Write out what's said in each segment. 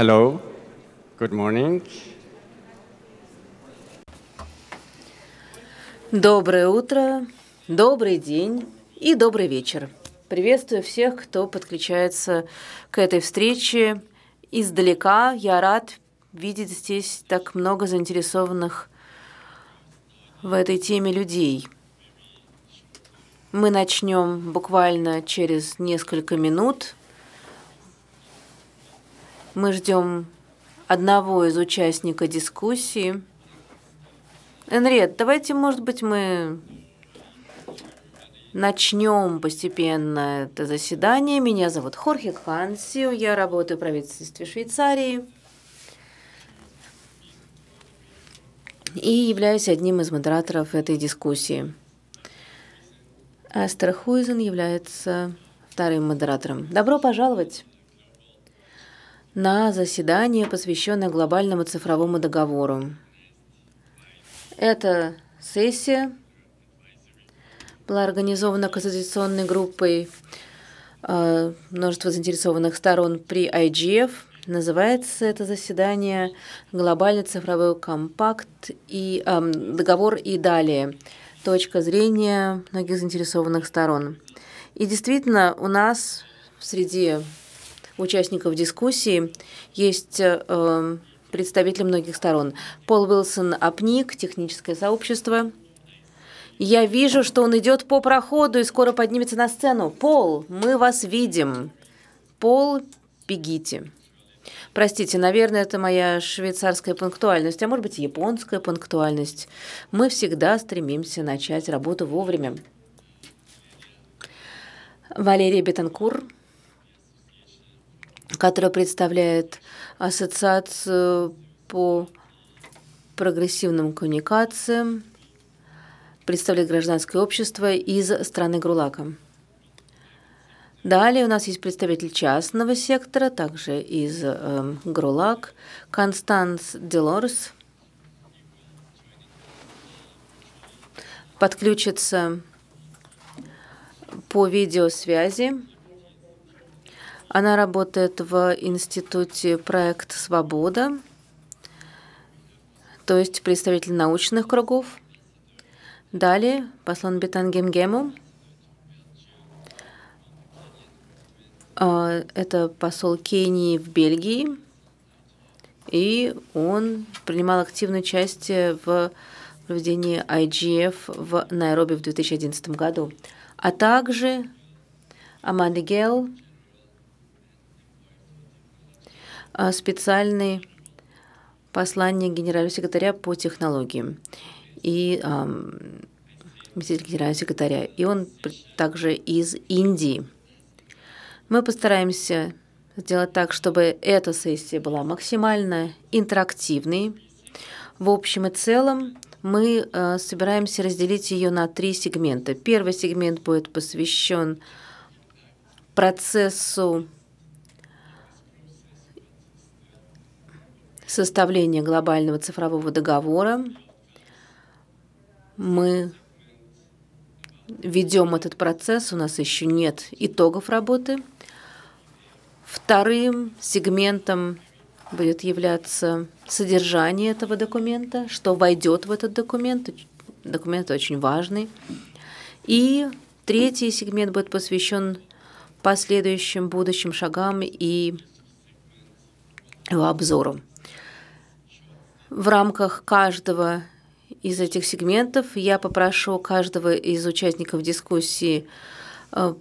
Hello. Good morning. Доброе утро, добрый день и добрый вечер. Приветствую всех, кто подключается к этой встрече издалека. Я рад видеть здесь так много заинтересованных в этой теме людей. Мы начнем буквально через несколько минут – мы ждем одного из участника дискуссии. Энрет, давайте, может быть, мы начнем постепенно это заседание. Меня зовут Хорхе Хансио, я работаю в правительстве Швейцарии и являюсь одним из модераторов этой дискуссии. Эстер Хуизен является вторым модератором. Добро пожаловать! на заседание, посвященное глобальному цифровому договору. Эта сессия была организована консультационной группой э, множества заинтересованных сторон при IGF. Называется это заседание «Глобальный цифровой компакт и э, договор и далее. Точка зрения многих заинтересованных сторон». И действительно, у нас среди участников дискуссии есть э, эм, представители многих сторон. Пол Уилсон Апник, техническое сообщество. Я вижу, что он идет по проходу и скоро поднимется на сцену. Пол, мы вас видим. Пол, бегите. Простите, наверное, это моя швейцарская пунктуальность, а может быть, японская пунктуальность. Мы всегда стремимся начать работу вовремя. Валерия Бетанкур которая представляет ассоциацию по прогрессивным коммуникациям, представляет гражданское общество из страны Грулака. Далее у нас есть представитель частного сектора, также из э, эм, Грулак, Констанс Делорс. Подключится по видеосвязи. Она работает в институте «Проект Свобода», то есть представитель научных кругов. Далее послан Бетан Гемгему. А, это посол Кении в Бельгии, и он принимал активное участие в проведении IGF в Найроби в 2011 году, а также Аманди Гелл, А, специальный послание генерального секретаря по технологиям и заместитель генерального секретаря. И он также из Индии. Мы постараемся сделать так, чтобы эта сессия была максимально интерактивной. В общем и целом мы а, собираемся разделить ее на три сегмента. Первый сегмент будет посвящен процессу составления глобального цифрового договора. Мы ведем этот процесс, у нас еще нет итогов работы. Вторым сегментом будет являться содержание этого документа, что войдет в этот документ. Документ очень важный. И третий сегмент будет посвящен последующим будущим шагам и его в рамках каждого из этих сегментов я попрошу каждого из участников дискуссии э,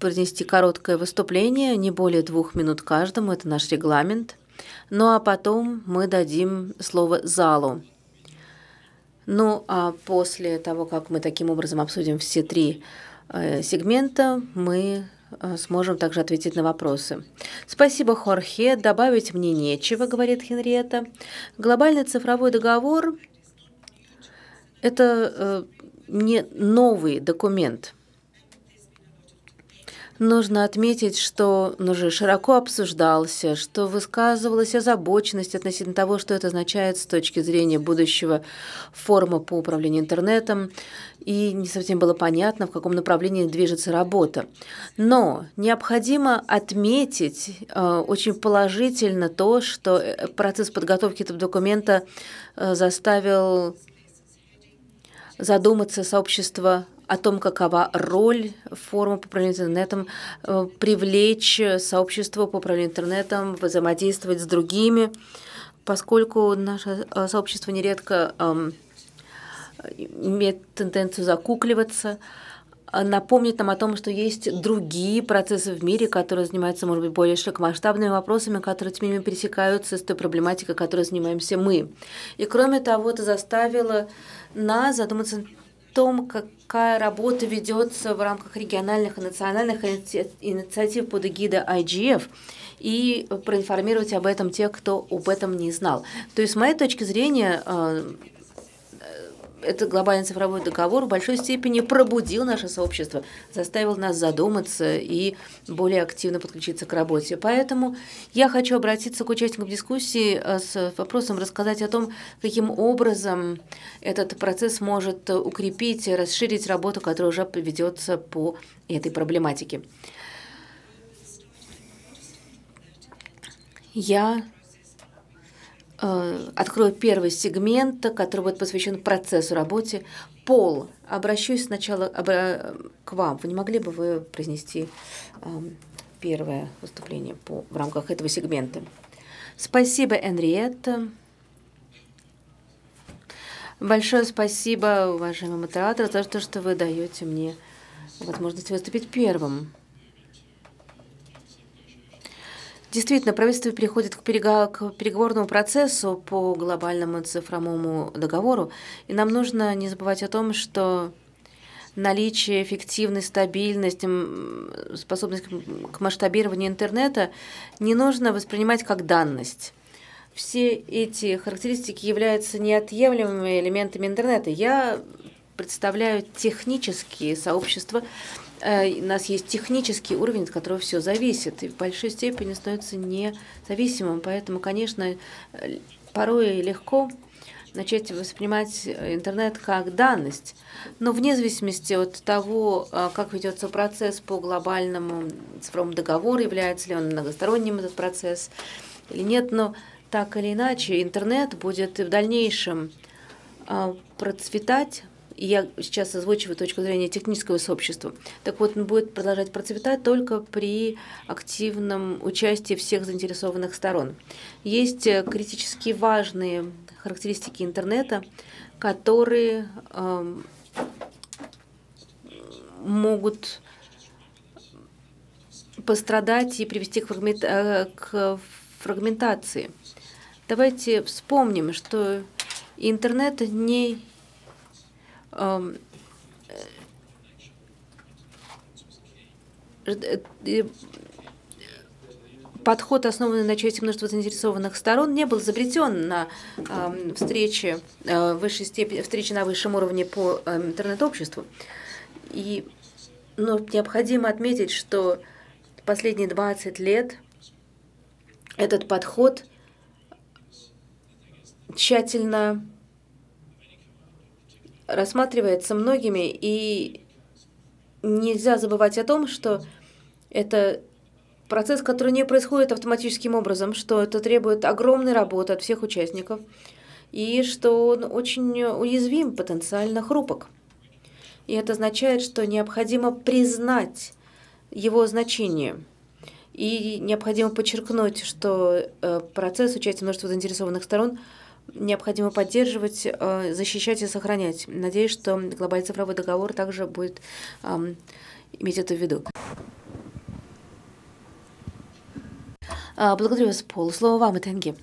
принести короткое выступление, не более двух минут каждому, это наш регламент. Ну а потом мы дадим слово залу. Ну а после того, как мы таким образом обсудим все три э, сегмента, мы Э, сможем также ответить на вопросы. Спасибо, Хорхе. Добавить мне нечего, говорит Хенриетта. Глобальный цифровой договор – это э, не новый документ. Нужно отметить, что он уже широко обсуждался, что высказывалась озабоченность относительно того, что это означает с точки зрения будущего форума по управлению интернетом и не совсем было понятно, в каком направлении движется работа. Но необходимо отметить э, очень положительно то, что э, процесс подготовки этого документа э, заставил задуматься сообщество о том, какова роль форума по управлению интернетом, э, привлечь сообщество по управлению интернетом, взаимодействовать с другими, поскольку наше э, сообщество нередко э, имеет тенденцию закукливаться, а напомнит нам о том, что есть другие процессы в мире, которые занимаются, может быть, более широкомасштабными вопросами, которые, тем не менее, пересекаются с той проблематикой, которой занимаемся мы. И, кроме того, это заставило нас задуматься о том, какая работа ведется в рамках региональных и национальных инициатив под эгидой IGF, и проинформировать об этом тех, кто об этом не знал. То есть, с моей точки зрения, э, этот глобальный цифровой договор в большой степени пробудил наше сообщество, заставил нас задуматься и более активно подключиться к работе. Поэтому я хочу обратиться к участникам дискуссии э, с вопросом рассказать о том, каким образом этот процесс может укрепить и расширить работу, которая уже ведется по этой проблематике. Я Э, открою первый сегмент, который будет посвящен процессу работе. Пол, обращусь сначала к вам. Вы не могли бы вы произнести эм, первое выступление по, в рамках этого сегмента? Спасибо, Энриетта. Большое спасибо, уважаемый модератор, за то, что вы даете мне возможность выступить первым. Действительно, правительство переходит к, переговорному процессу по глобальному цифровому договору, и нам нужно не забывать о том, что наличие, эффективной стабильности, способность к масштабированию интернета не нужно воспринимать как данность. Все эти характеристики являются неотъемлемыми элементами интернета. Я представляю технические сообщества, Э, у нас есть технический уровень, от которого все зависит, и в большой степени становится независимым. Поэтому, конечно, э, порой легко начать воспринимать э, интернет как данность. Но вне зависимости от того, как ведется процесс по глобальному цифровому договору, является ли он многосторонним этот процесс или нет, но так или иначе интернет будет в дальнейшем процветать, я сейчас озвучиваю точку зрения технического сообщества. Так вот, он будет продолжать процветать только при активном участии всех заинтересованных сторон. Есть э, критически важные характеристики интернета, которые э, могут пострадать и привести к, фрагмент, э, к фрагментации. Давайте вспомним, что интернет не Э, э, э, подход, основанный на части множества заинтересованных сторон, не был изобретен на встрече, э, высшей степени, встрече на высшем уровне по эм, интернет-обществу. И но необходимо отметить, что последние 20 лет этот подход тщательно рассматривается многими, и нельзя забывать о том, что это процесс, который не происходит автоматическим образом, что это требует огромной работы от всех участников, и что он очень уязвим, потенциально хрупок. И это означает, что необходимо признать его значение. И необходимо подчеркнуть, что э, процесс участия множества заинтересованных сторон – необходимо поддерживать, э, защищать и сохранять. Надеюсь, что глобальный цифровой договор также будет эм, иметь это в виду. Э, благодарю вас, Пол. Слово вам, Итанги.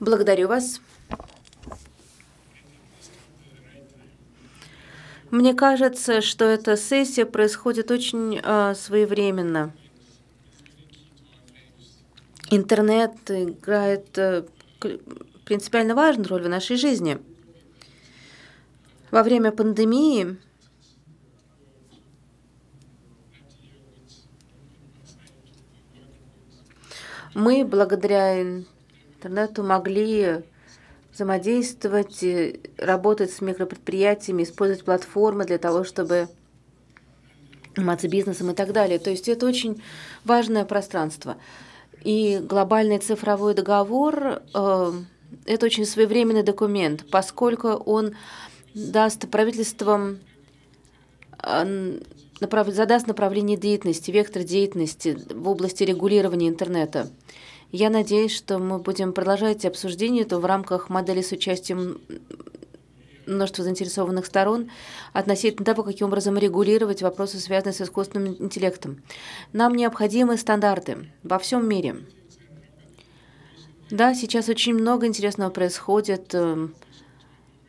Благодарю вас. Мне кажется, что эта сессия происходит очень э, своевременно интернет играет э, принципиально важную роль в нашей жизни. Во время пандемии мы благодаря интернету могли взаимодействовать, работать с микропредприятиями, использовать платформы для того, чтобы заниматься бизнесом и так далее. То есть это очень важное пространство. И глобальный цифровой договор э, – это очень своевременный документ, поскольку он даст правительствам направ... задаст направление деятельности, вектор деятельности в области регулирования интернета. Я надеюсь, что мы будем продолжать обсуждение это в рамках модели с участием множество заинтересованных сторон относительно того, каким образом регулировать вопросы, связанные с искусственным интеллектом. Нам необходимы стандарты во всем мире. Да, сейчас очень много интересного происходит. Эм,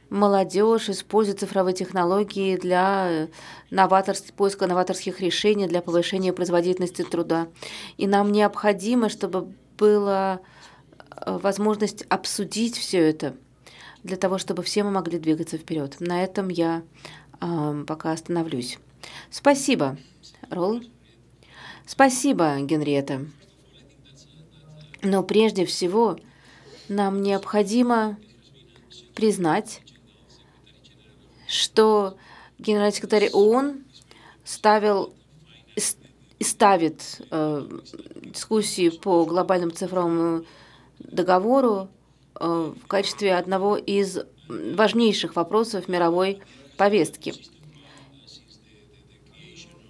молодежь использует цифровые технологии для э, новаторств, поиска новаторских решений, для повышения производительности труда. И нам необходимо, чтобы была э, возможность обсудить все это – для того, чтобы все мы могли двигаться вперед. На этом я э, пока остановлюсь. Спасибо, Ролл. Спасибо, Генриета. Но прежде всего нам необходимо признать, что генеральный секретарь ООН ставил ставит э, дискуссии по глобальному цифровому договору Э, в качестве одного из важнейших вопросов мировой повестки.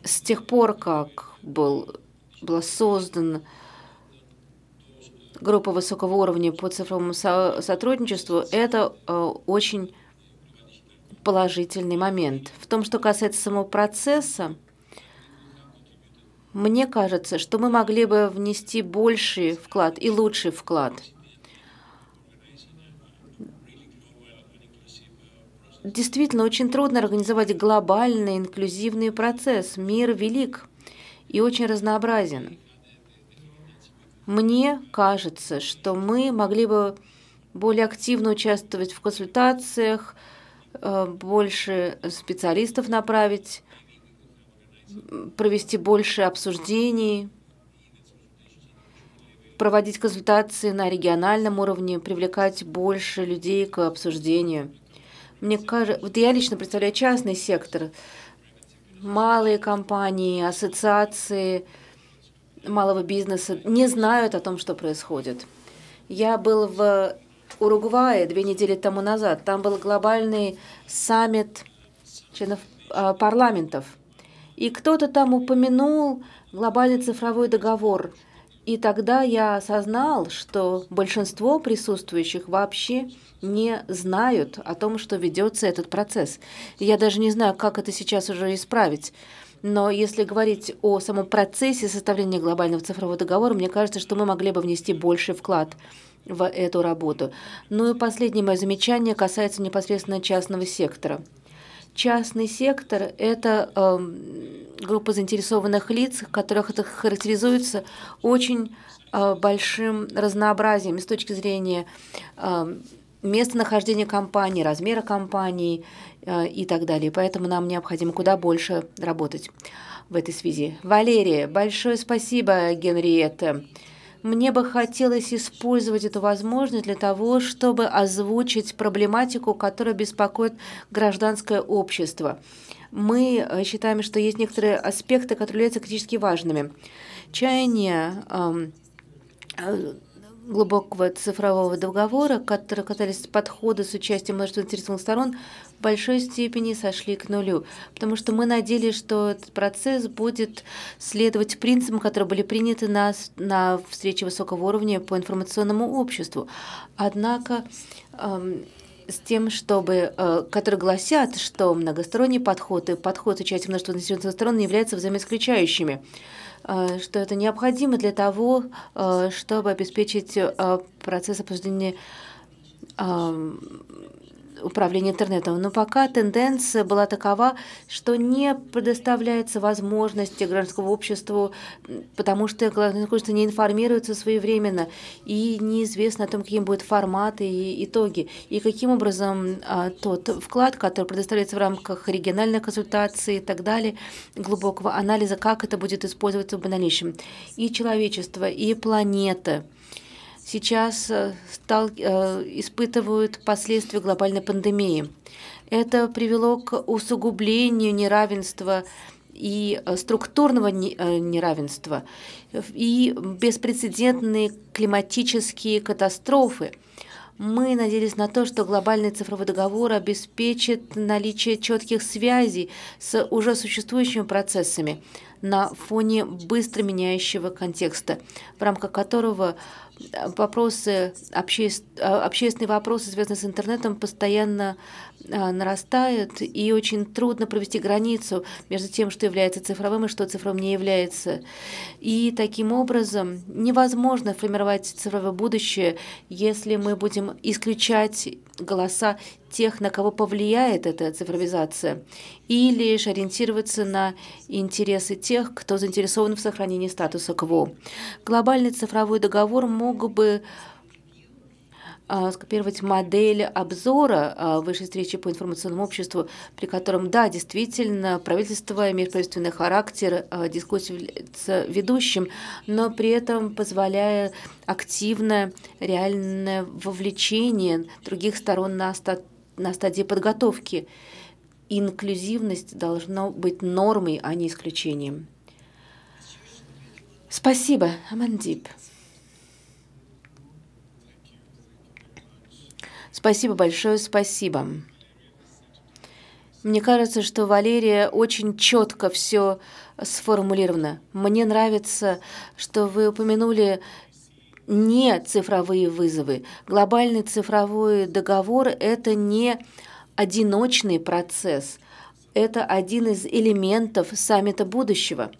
С тех пор, как был, была создана группа высокого уровня по цифровому со сотрудничеству, это э, очень положительный момент. В том, что касается самого процесса, мне кажется, что мы могли бы внести больший вклад и лучший вклад – действительно очень трудно организовать глобальный инклюзивный процесс. Мир велик и очень разнообразен. Мне кажется, что мы могли бы более активно участвовать в консультациях, э, больше специалистов направить, провести больше обсуждений, проводить консультации на региональном уровне, привлекать больше людей к обсуждению. Мне кажется, вот я лично представляю частный сектор, малые компании, ассоциации малого бизнеса не знают о том, что происходит. Я был в Уругвае две недели тому назад. Там был глобальный саммит членов а, парламентов. И кто-то там упомянул глобальный цифровой договор – и тогда я осознал, что большинство присутствующих вообще не знают о том, что ведется этот процесс. Я даже не знаю, как это сейчас уже исправить. Но если говорить о самом процессе составления глобального цифрового договора, мне кажется, что мы могли бы внести больший вклад в эту работу. Ну и последнее мое замечание касается непосредственно частного сектора. Частный сектор – это э, группа заинтересованных лиц, которых это характеризуется очень э, большим разнообразием с точки зрения э, местонахождения компании, размера компании э, и так далее. Поэтому нам необходимо куда больше работать в этой связи. Валерия, большое спасибо, Генриетта. Мне бы хотелось использовать эту возможность для того, чтобы озвучить проблематику, которая беспокоит гражданское общество. Мы э, считаем, что есть некоторые аспекты, которые являются критически важными. Чаяние эм, э, глубокого цифрового договора, который касались подхода с участием множества интересных сторон, большой степени сошли к нулю, потому что мы надеялись, что этот процесс будет следовать принципам, которые были приняты на, на встрече высокого уровня по информационному обществу. Однако эм, с тем, чтобы, э, которые гласят, что многосторонний подход и подход участия множества населенных сторон являются взаимоисключающими э, что это необходимо для того, э, чтобы обеспечить э, процесс обсуждения эм, управления интернетом. Но пока тенденция была такова, что не предоставляется возможности гражданскому обществу, потому что гражданское общество не информируется своевременно и неизвестно о том, какие будут форматы и итоги, и каким образом а, тот вклад, который предоставляется в рамках региональной консультации и так далее, глубокого анализа, как это будет использоваться в дальнейшем. И человечество, и планета – сейчас э, стал, э, испытывают последствия глобальной пандемии. Это привело к усугублению неравенства и э, структурного неравенства, и беспрецедентные климатические катастрофы. Мы надеялись на то, что глобальный цифровой договор обеспечит наличие четких связей с уже существующими процессами на фоне быстро меняющего контекста, в рамках которого вопросы, обще... А, общественные вопросы, связанные с интернетом, постоянно а, нарастает, и очень трудно провести границу между тем, что является цифровым и что цифровым не является. И таким образом невозможно формировать цифровое будущее, если мы будем исключать голоса тех, на кого повлияет эта цифровизация, и лишь ориентироваться на интересы тех, кто заинтересован в сохранении статуса КВО. Глобальный цифровой договор мог бы а, скопировать модель обзора а, высшей встречи по информационному обществу, при котором, да, действительно, правительство имеет правительственный характер, а, дискуссия с ведущим, но при этом позволяя активное, реальное вовлечение других сторон на, ста на стадии подготовки. Инклюзивность должна быть нормой, а не исключением. Спасибо, Амандип. Спасибо большое, спасибо. Мне кажется, что Валерия очень четко все сформулировано. Мне нравится, что вы упомянули не цифровые вызовы. Глобальный цифровой договор – это не одиночный процесс. Это один из элементов саммита будущего.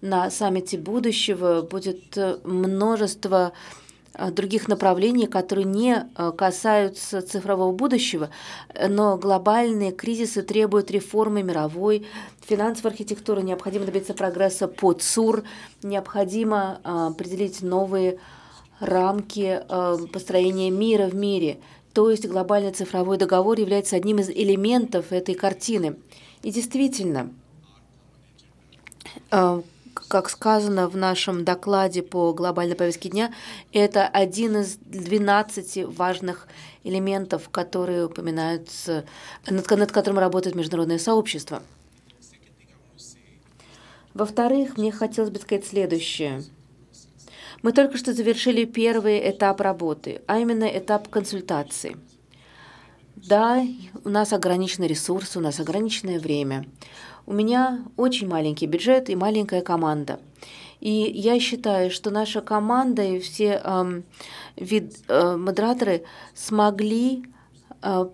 На саммите будущего будет э, множество Э, других направлений, которые не э, касаются цифрового будущего, но глобальные кризисы требуют реформы мировой финансовой архитектуры, необходимо добиться прогресса по ЦУР, необходимо э, определить новые рамки построения мира в мире. То есть глобальный цифровой договор является одним из элементов этой картины. И действительно, как сказано в нашем докладе по глобальной повестке дня, это один из 12 важных элементов, которые упоминаются, над, над которым работает международное сообщество. Во-вторых, мне хотелось бы сказать следующее. Мы только что завершили первый этап работы, а именно этап консультации. Да, у нас ограничены ресурсы, у нас ограниченное время. У меня очень маленький бюджет и маленькая команда. И я считаю, что наша команда и все э, вид, э, модераторы смогли э,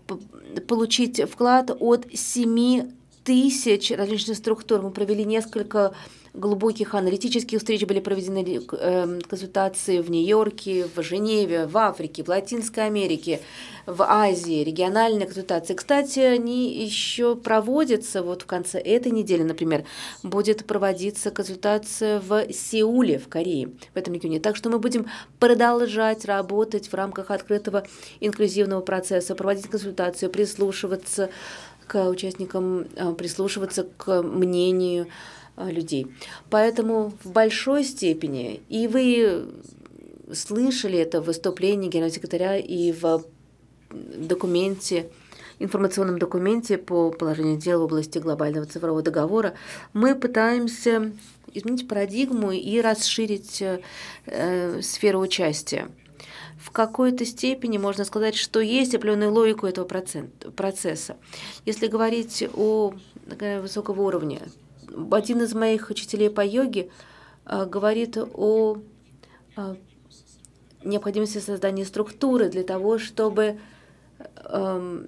получить вклад от 7 тысяч различных структур. Мы провели несколько глубоких аналитических встреч были проведены эм, консультации в Нью-Йорке, в Женеве, в Африке, в Латинской Америке, в Азии, региональные консультации. Кстати, они еще проводятся, вот в конце этой недели, например, будет проводиться консультация в Сеуле, в Корее, в этом регионе. Так что мы будем продолжать работать в рамках открытого инклюзивного процесса, проводить консультацию, прислушиваться к участникам, э, прислушиваться к мнению а, людей. Поэтому в большой степени, и вы слышали это в выступлении генерального секретаря и в документе, информационном документе по положению дел в области глобального цифрового договора, мы пытаемся изменить парадигму и расширить э, сферу участия. В какой-то степени можно сказать, что есть определенную логику этого процент, процесса. Если говорить о высокого уровня, один из моих учителей по йоге э, говорит о э, необходимости создания структуры для того, чтобы эм,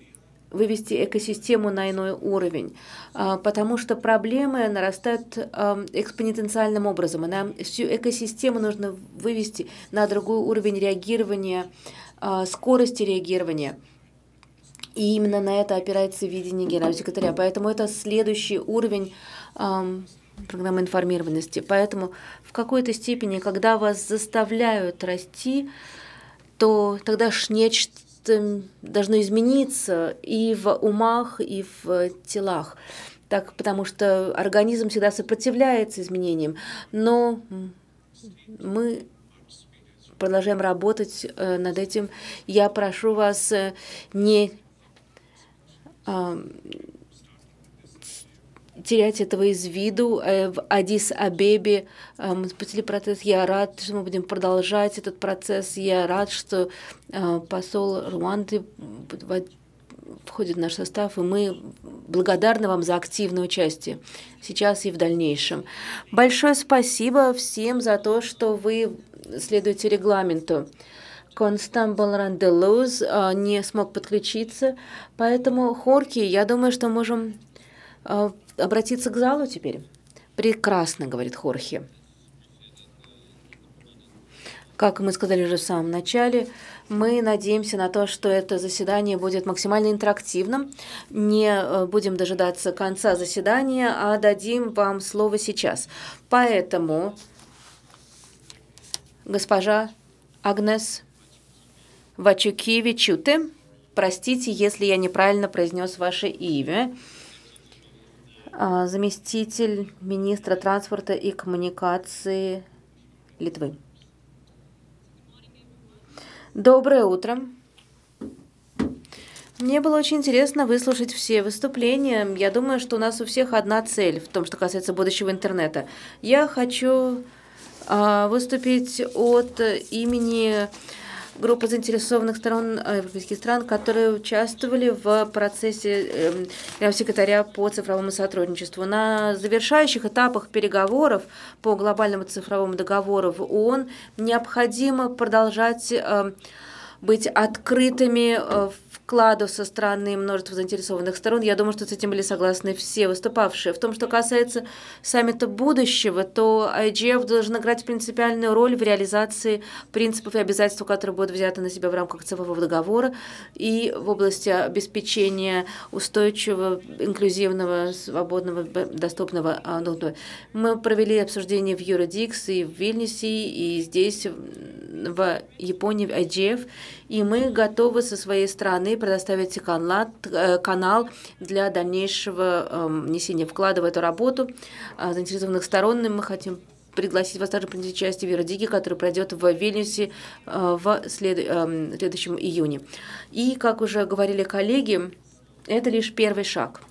вывести экосистему на иной уровень, э, потому что проблемы нарастают эм, экспоненциальным образом, и нам всю экосистему нужно вывести на другой уровень реагирования, скорости реагирования. И именно на это опирается видение генерального секретаря. Поэтому это следующий уровень программы информированности. Поэтому в какой-то степени, когда вас заставляют расти, то тогда ж нечто должно измениться и в умах, и в телах. Так, потому что организм всегда сопротивляется изменениям. Но мы продолжаем работать э, над этим. Я прошу вас э, не терять этого из виду. Э, в Адис-Абебе э, мы спустили процесс. Я рад, что мы будем продолжать этот процесс. Я рад, что э, посол Руанды входит в наш состав, и мы благодарны вам за активное участие сейчас и в дальнейшем. Большое спасибо всем за то, что вы следуете регламенту. Констант Болран де не смог подключиться, поэтому Хорки, я думаю, что можем Э, обратиться к залу теперь. Прекрасно, говорит Хорхе. Как мы сказали уже в самом начале, мы надеемся на то, что это заседание будет максимально интерактивным. Не э, будем дожидаться конца заседания, а дадим вам слово сейчас. Поэтому, госпожа Агнес Вачукевичуте, простите, если я неправильно произнес ваше имя, а, заместитель министра транспорта и коммуникации Литвы. Доброе утро. Мне было очень интересно выслушать все выступления. Я думаю, что у нас у всех одна цель в том, что касается будущего интернета. Я хочу а, выступить от имени группа заинтересованных сторон э, европейских стран, которые участвовали в процессе эм, секретаря по цифровому сотрудничеству. На завершающих этапах переговоров по глобальному цифровому договору в ООН необходимо продолжать эм, быть открытыми в э, вкладов со стороны множества заинтересованных сторон. Я думаю, что с этим были согласны все выступавшие. В том, что касается саммита будущего, то IGF должен играть принципиальную роль в реализации принципов и обязательств, которые будут взяты на себя в рамках цифрового договора и в области обеспечения устойчивого, инклюзивного, свободного, доступного а, ну, Мы провели обсуждение в Юридикс и в Вильнюсе, и здесь, в Японии, в IGF, и мы готовы со своей стороны и предоставите э, канал, для дальнейшего эм, внесения вклада в эту работу э, заинтересованных сторон. Мы хотим пригласить вас также принять участие в Вердиге, который пройдет в Вильнюсе э, в эм, следующем июне. И, как уже говорили коллеги, это лишь первый шаг –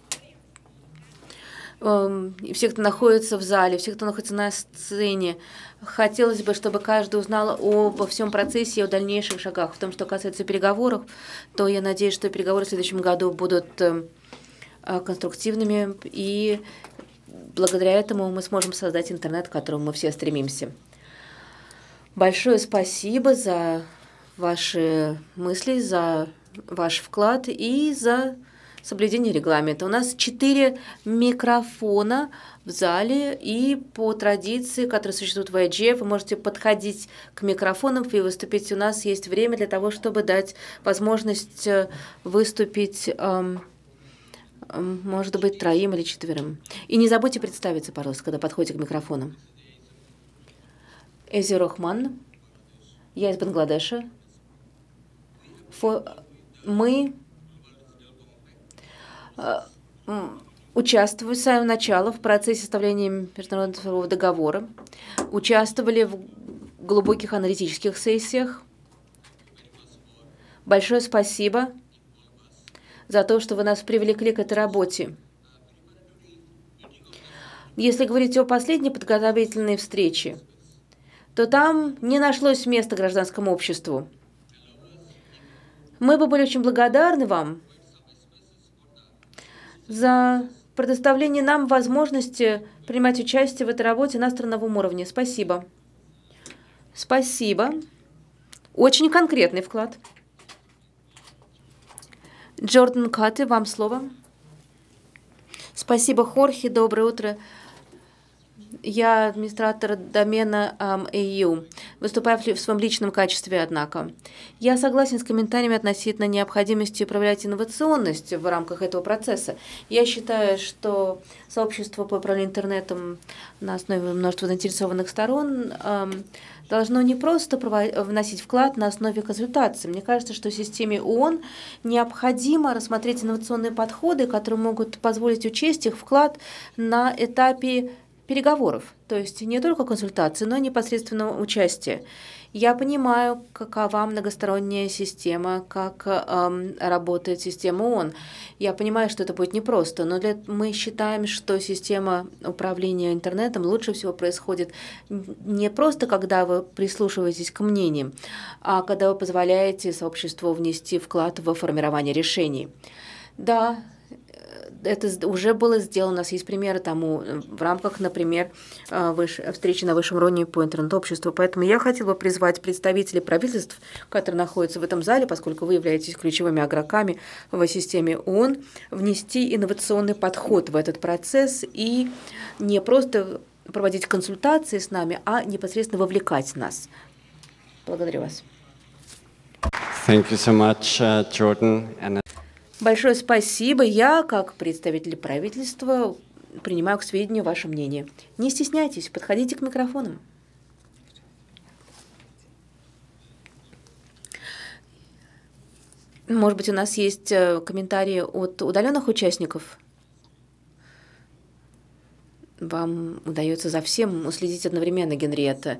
Эм, все, кто находится в зале, все, кто находится на сцене. Хотелось бы, чтобы каждый узнал обо всем процессе и о дальнейших шагах. В том, что касается переговоров, то я надеюсь, что переговоры в следующем году будут э, э, конструктивными, и благодаря этому мы сможем создать интернет, к которому мы все стремимся. Большое спасибо за ваши мысли, за ваш вклад и за соблюдение регламента. У нас четыре микрофона в зале, и по традиции, которая существует в IGF, вы можете подходить к микрофонам и выступить. У нас есть время для того, чтобы дать возможность э, выступить эм, эм, может быть, троим или четверым. И не забудьте представиться, пожалуйста, когда подходите к микрофону. Эзи Рохман, я из Бангладеша. Фо... Мы Э, участвовали с самого начала в процессе составления международного договора, участвовали в глубоких аналитических сессиях. Большое спасибо за то, что вы нас привлекли к этой работе. Если говорить о последней подготовительной встрече, то там не нашлось места гражданскому обществу. Мы бы были очень благодарны вам за предоставление нам возможности принимать участие в этой работе на страновом уровне. Спасибо. Спасибо. Очень конкретный вклад. Джордан Каты, вам слово. Спасибо, Хорхе. Доброе утро. Я администратор домена um, EU, выступая в своем личном качестве, однако. Я согласен с комментариями относительно необходимости управлять инновационность в рамках этого процесса. Я считаю, что сообщество по управлению интернетом на основе множества заинтересованных сторон должно не просто вносить вклад на основе консультаций. Мне кажется, что системе ООН необходимо рассмотреть инновационные подходы, которые могут позволить учесть их вклад на этапе переговоров, то есть не только консультации, но и непосредственного участия. Я понимаю, какова многосторонняя система, как эм, работает система ООН. Я понимаю, что это будет непросто, но для, мы считаем, что система управления интернетом лучше всего происходит не просто, когда вы прислушиваетесь к мнениям, а когда вы позволяете сообществу внести вклад во формирование решений. Да, это уже было сделано, у нас есть примеры тому в рамках, например, э, выше встречи на высшем уровне по интернет-обществу. Поэтому я хотела бы призвать представителей правительств, которые находятся в этом зале, поскольку вы являетесь ключевыми игроками в системе ООН, внести инновационный подход в этот процесс и не просто проводить консультации с нами, а непосредственно вовлекать нас. Благодарю вас. Thank you so much, uh, Jordan. And Большое спасибо. Я, как представитель правительства, принимаю к сведению ваше мнение. Не стесняйтесь, подходите к микрофонам. Может быть, у нас есть э, комментарии от удаленных участников? Вам удается за всем уследить одновременно, Генриетта.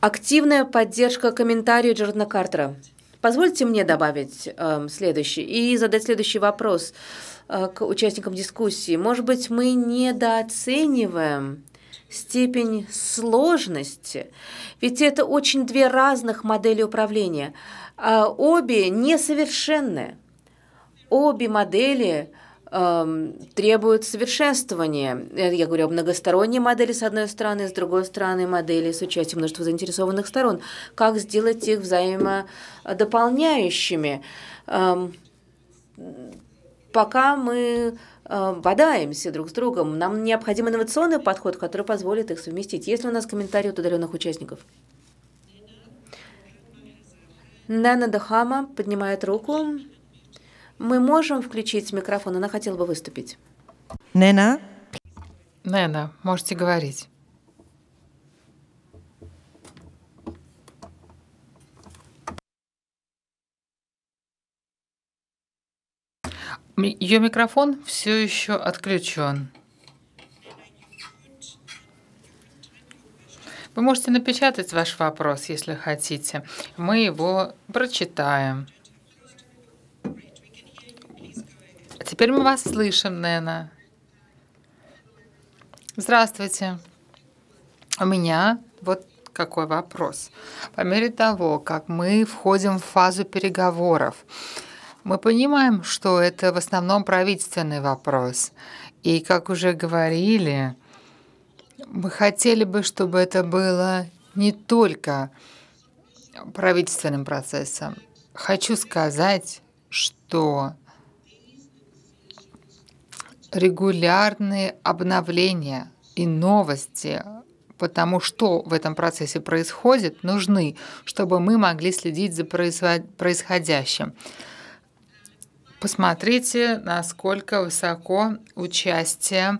Активная поддержка комментарию Джордана Картера. Позвольте мне добавить э, следующий и задать следующий вопрос э, к участникам дискуссии. Может быть, мы недооцениваем степень сложности, ведь это очень две разных модели управления. Э, обе несовершенны. Обе модели – Эм, требуют совершенствования. Э, я говорю о многосторонней модели с одной стороны, с другой стороны модели с участием множества заинтересованных сторон. Как сделать их взаимодополняющими? Эм, пока мы э, бодаемся друг с другом, нам необходим инновационный подход, который позволит их совместить. Есть ли у нас комментарии от удаленных участников? Нана Дахама поднимает руку. Мы можем включить микрофон? Она хотела бы выступить. Нена? Нена, можете говорить. Ее микрофон все еще отключен. Вы можете напечатать ваш вопрос, если хотите. Мы его прочитаем. Теперь мы вас слышим, Нена. Здравствуйте. У меня вот какой вопрос. По мере того, как мы входим в фазу переговоров, мы понимаем, что это в основном правительственный вопрос. И, как уже говорили, мы хотели бы, чтобы это было не только правительственным процессом. Хочу сказать, что регулярные обновления и новости потому что в этом процессе происходит, нужны, чтобы мы могли следить за происходящим. Посмотрите, насколько высоко участие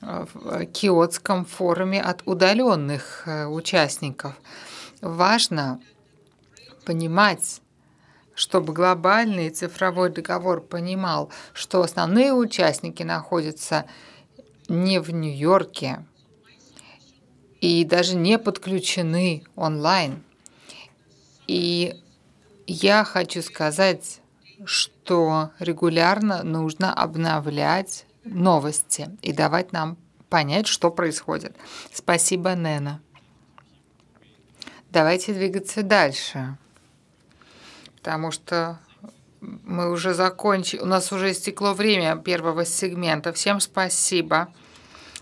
э, в э, Киотском форуме от удаленных э, участников. Важно понимать, чтобы глобальный цифровой договор понимал, что основные участники находятся не в Нью-Йорке и даже не подключены онлайн. И я хочу сказать, что регулярно нужно обновлять новости и давать нам понять, что происходит. Спасибо, Нена. Давайте двигаться дальше потому что мы уже закончили, у нас уже истекло время первого сегмента. Всем спасибо.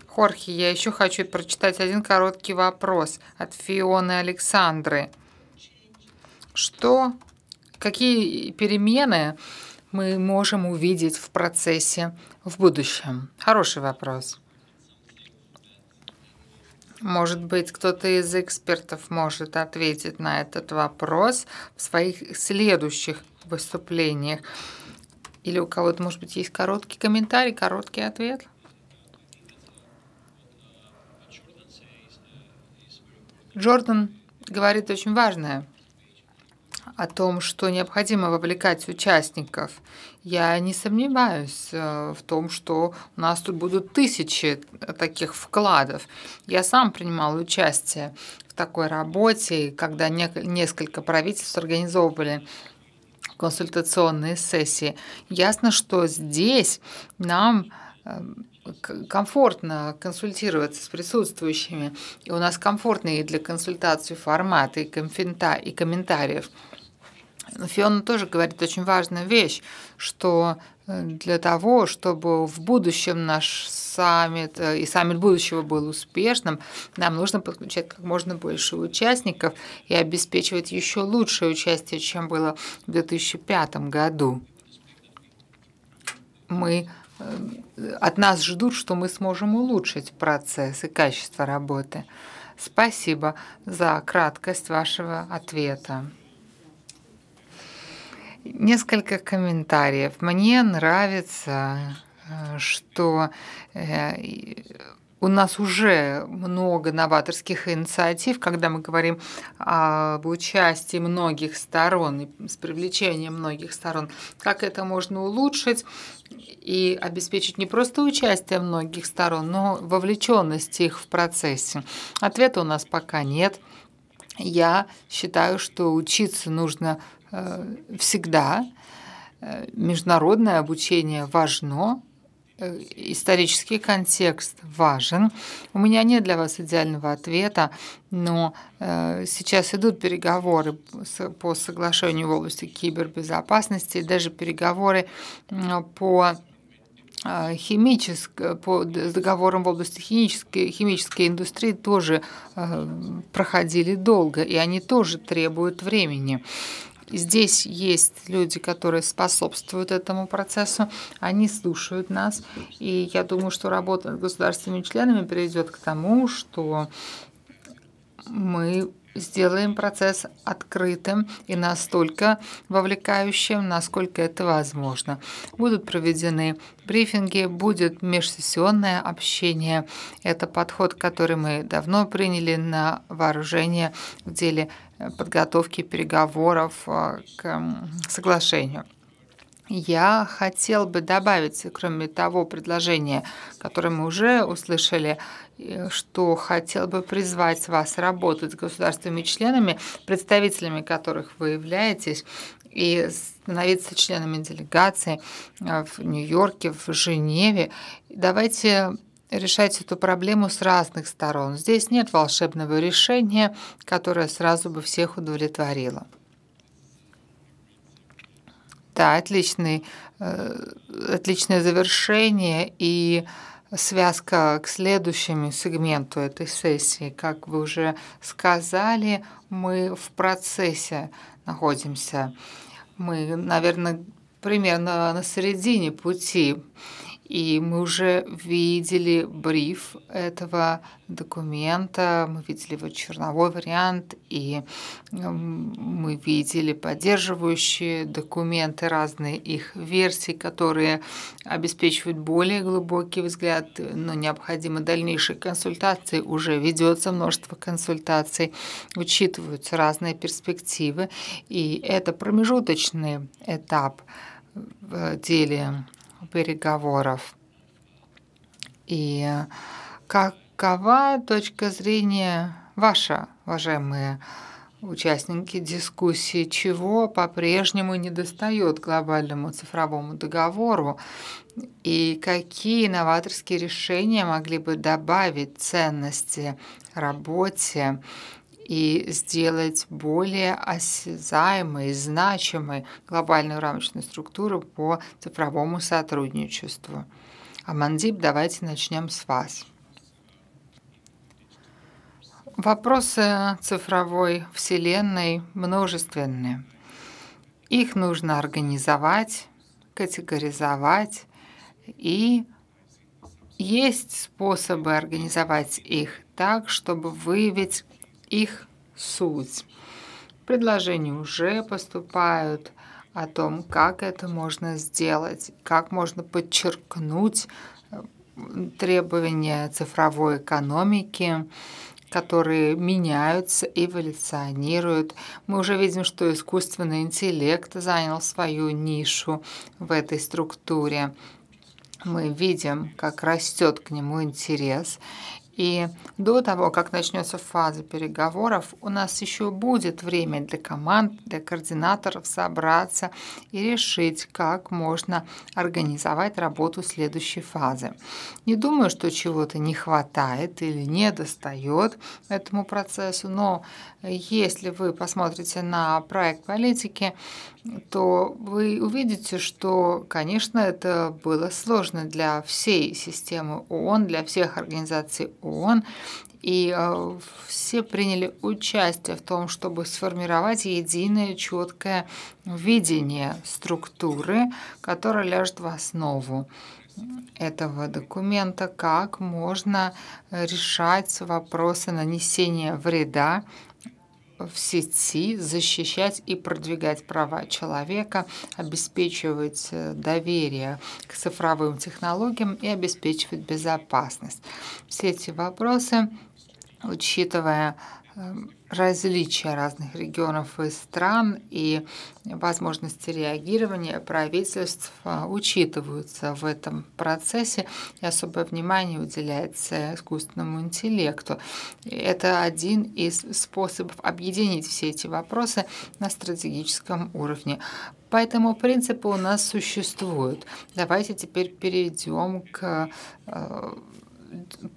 Хорхи. я еще хочу прочитать один короткий вопрос от Фионы Александры. Что, какие перемены мы можем увидеть в процессе в будущем? Хороший вопрос. Может быть, кто-то из экспертов может ответить на этот вопрос в своих следующих выступлениях. Или у кого-то, может быть, есть короткий комментарий, короткий ответ? Джордан говорит очень важное о том, что необходимо вовлекать участников. Я не сомневаюсь э, в том, что у нас тут будут тысячи таких вкладов. Я сам принимал участие в такой работе, когда несколько правительств организовывали консультационные сессии. Ясно, что здесь нам э, комфортно консультироваться с присутствующими, и у нас комфортные для консультации форматы и, коммента и комментариев. Ну, Фиона тоже говорит очень важную вещь, что э, для того, чтобы в будущем наш саммит э, и саммит будущего был успешным, нам нужно подключать как можно больше участников и обеспечивать еще лучшее участие, чем было в 2005 году. Мы э, от нас ждут, что мы сможем улучшить процесс и качество работы. Спасибо за краткость вашего ответа. Несколько комментариев. Мне нравится, э, что э, у нас уже много новаторских инициатив, когда мы говорим об участии многих сторон и с привлечением многих сторон. Как это можно улучшить и обеспечить не просто участие многих сторон, но вовлеченность их в процессе? Ответа у нас пока нет. Я считаю, что учиться нужно Э, всегда. Э, международное обучение важно, э, исторический контекст важен. У меня нет для вас идеального ответа, но сейчас идут переговоры по соглашению в области кибербезопасности, даже переговоры по химическое, по договорам в области химической, химической индустрии тоже проходили долго, и они тоже требуют времени. Здесь есть люди, которые способствуют этому процессу, они слушают нас, и я думаю, что работа с государственными членами приведет к тому, что мы сделаем процесс открытым и настолько вовлекающим, насколько это возможно. Будут проведены брифинги, будет межсессионное общение. Это подход, который мы давно приняли на вооружение в деле э, подготовки переговоров э, к соглашению. Я хотел бы добавить, кроме того предложения, которое мы уже услышали, э, что хотел бы призвать вас работать с государственными членами, представителями которых вы являетесь, и становиться членами делегации э, в Нью-Йорке, в Женеве. Давайте решать эту проблему с разных сторон. Здесь нет волшебного решения, которое сразу бы всех удовлетворило. Да, отличный, э, отличное завершение и связка к следующему сегменту этой сессии. Как вы уже сказали, мы в процессе находимся. Мы, наверное, примерно на середине пути. И мы уже видели бриф этого документа, мы видели его черновой вариант, и мы видели поддерживающие документы, разные их версии, которые обеспечивают более глубокий взгляд, но необходимы дальнейшие консультации. Уже ведется множество консультаций, учитываются разные перспективы, и это промежуточный этап в деле переговоров. И какова точка зрения ваша, уважаемые участники дискуссии, чего по-прежнему недостает глобальному цифровому договору и какие новаторские решения могли бы добавить ценности работе и сделать более осязаемой, значимой глобальную рамочную структуру по цифровому сотрудничеству. Амандип, давайте начнем с вас. Вопросы цифровой вселенной множественны. Их нужно организовать, категоризовать, и есть способы организовать их так, чтобы выявить их суть. Предложения уже поступают о том, как это можно сделать, как можно подчеркнуть э, требования цифровой экономики, которые меняются, эволюционируют. Мы уже видим, что искусственный интеллект занял свою нишу в этой структуре. Мы видим, как растет к нему интерес, и до того, как начнется фаза переговоров, у нас еще будет время для команд, для координаторов собраться и решить, как можно организовать работу следующей фазы. Не думаю, что чего-то не хватает или не достает этому процессу, но если вы посмотрите на проект политики, то вы увидите, что, конечно, это было сложно для всей системы ООН, для всех организаций ООН, и э, все приняли участие в том, чтобы сформировать единое четкое видение структуры, которая ляжет в основу этого документа, как можно решать вопросы нанесения вреда в сети защищать и продвигать права человека, обеспечивать э, доверие к цифровым технологиям и обеспечивать безопасность. Все эти вопросы, учитывая Эм, различия разных регионов и стран и возможности реагирования правительств э, учитываются в этом процессе и особое внимание уделяется искусственному интеллекту. Это один из способов объединить все эти вопросы на стратегическом уровне. Поэтому принципы у нас существуют. Давайте теперь перейдем к э,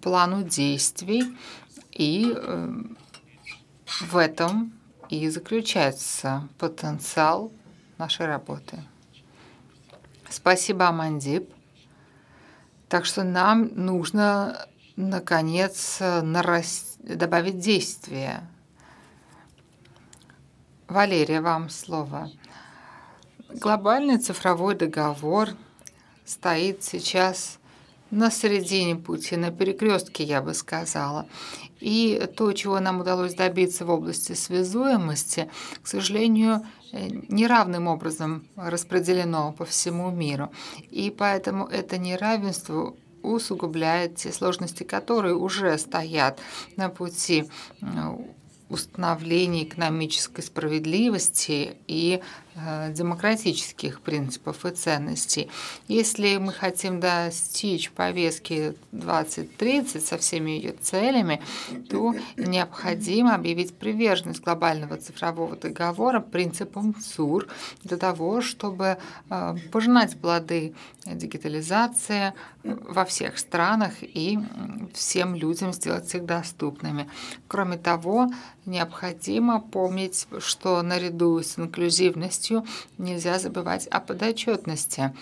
плану действий и эм, в этом и заключается потенциал нашей работы. Спасибо, Амандип. Так что нам нужно, наконец, нараст... добавить действие. Валерия, вам слово. Глобальный цифровой договор стоит сейчас на середине пути, на перекрестке, я бы сказала. И то, чего нам удалось добиться в области связуемости, к сожалению, э, неравным образом распределено по всему миру. И поэтому это неравенство усугубляет те сложности, которые уже стоят на пути э, установления экономической справедливости и Э, демократических принципов и ценностей. Если мы хотим достичь повестки 2030 со всеми ее целями, то необходимо объявить приверженность глобального цифрового договора принципам ЦУР для того, чтобы э, пожинать плоды дигитализации э, во всех странах и всем людям сделать их доступными. Кроме того, необходимо помнить, что наряду с инклюзивностью властью, нельзя забывать о подотчетности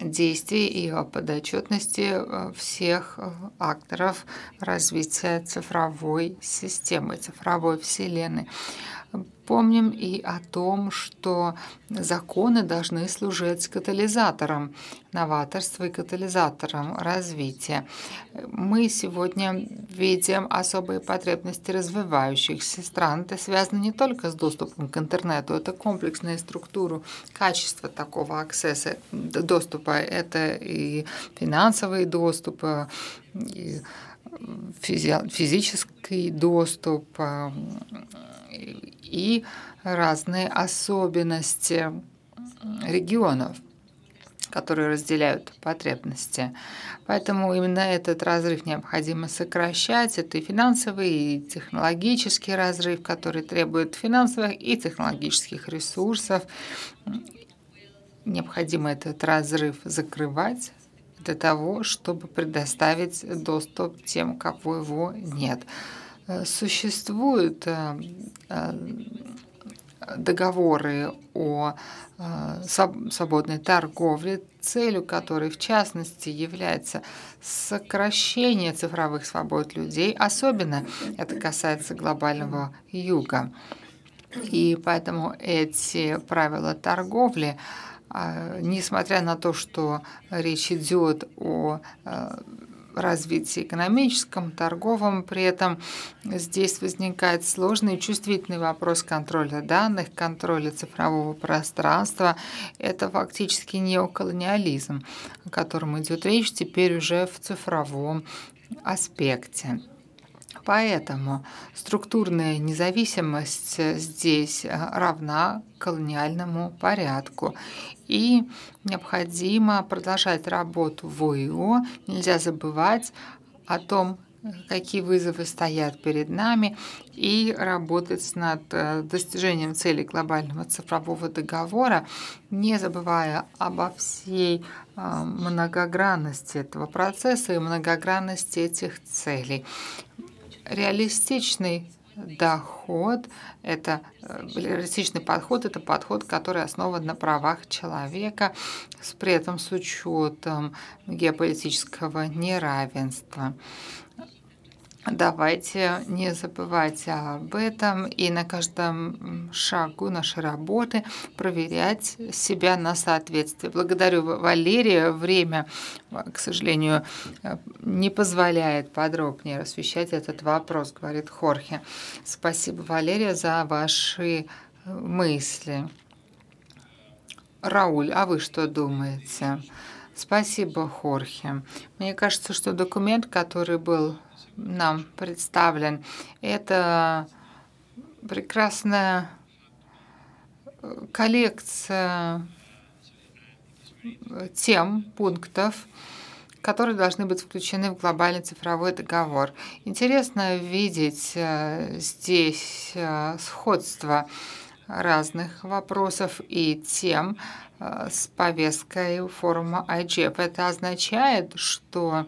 действий и о подотчетности э, всех э, акторов развития цифровой системы, цифровой вселенной. Помним и о том, что законы должны служить катализатором новаторства и катализатором развития. Мы сегодня видим особые потребности развивающихся стран. Это связано не только с доступом к интернету, это комплексная структура, качество такого аксесса, доступа. Это и финансовый доступ, и физи физический доступ, а, и разные особенности регионов которые разделяют потребности. Поэтому именно этот разрыв необходимо сокращать. Это и финансовый, и технологический разрыв, который требует финансовых и технологических ресурсов. Необходимо этот разрыв закрывать для того, чтобы предоставить доступ тем, кого его нет. Существуют э, э, договоры о э, свободной торговле, целью которой, в частности, является сокращение цифровых свобод людей, особенно это касается глобального юга. И поэтому эти правила торговли, несмотря на то, что речь идет о развитии экономическом, торговом. При этом здесь возникает сложный и чувствительный вопрос контроля данных, контроля цифрового пространства. Это фактически неоколониализм, о котором идет речь теперь уже в цифровом аспекте. Поэтому структурная независимость э, здесь э, равна колониальному порядку. И необходимо продолжать работу в ОИО. Нельзя забывать о том, какие вызовы стоят перед нами, и работать над э, достижением целей глобального цифрового договора, не забывая обо всей многогранности этого процесса и многогранности этих целей реалистичный доход, это э, реалистичный подход, это подход, который основан на правах человека, с при этом с учетом геополитического неравенства. Давайте не забывать об этом и на каждом шагу нашей работы проверять себя на соответствие. Благодарю Валерия. Время, к сожалению, э, не позволяет подробнее освещать этот вопрос, говорит Хорхе. Спасибо, Валерия, за ваши э, мысли. Рауль, а вы что думаете? Спасибо, Хорхе. Мне кажется, что документ, который был нам представлен. Это прекрасная э, коллекция э, тем, пунктов, которые должны быть включены в глобальный цифровой договор. Интересно видеть э, здесь сходство разных вопросов и тем с повесткой форума IGF. Это означает, что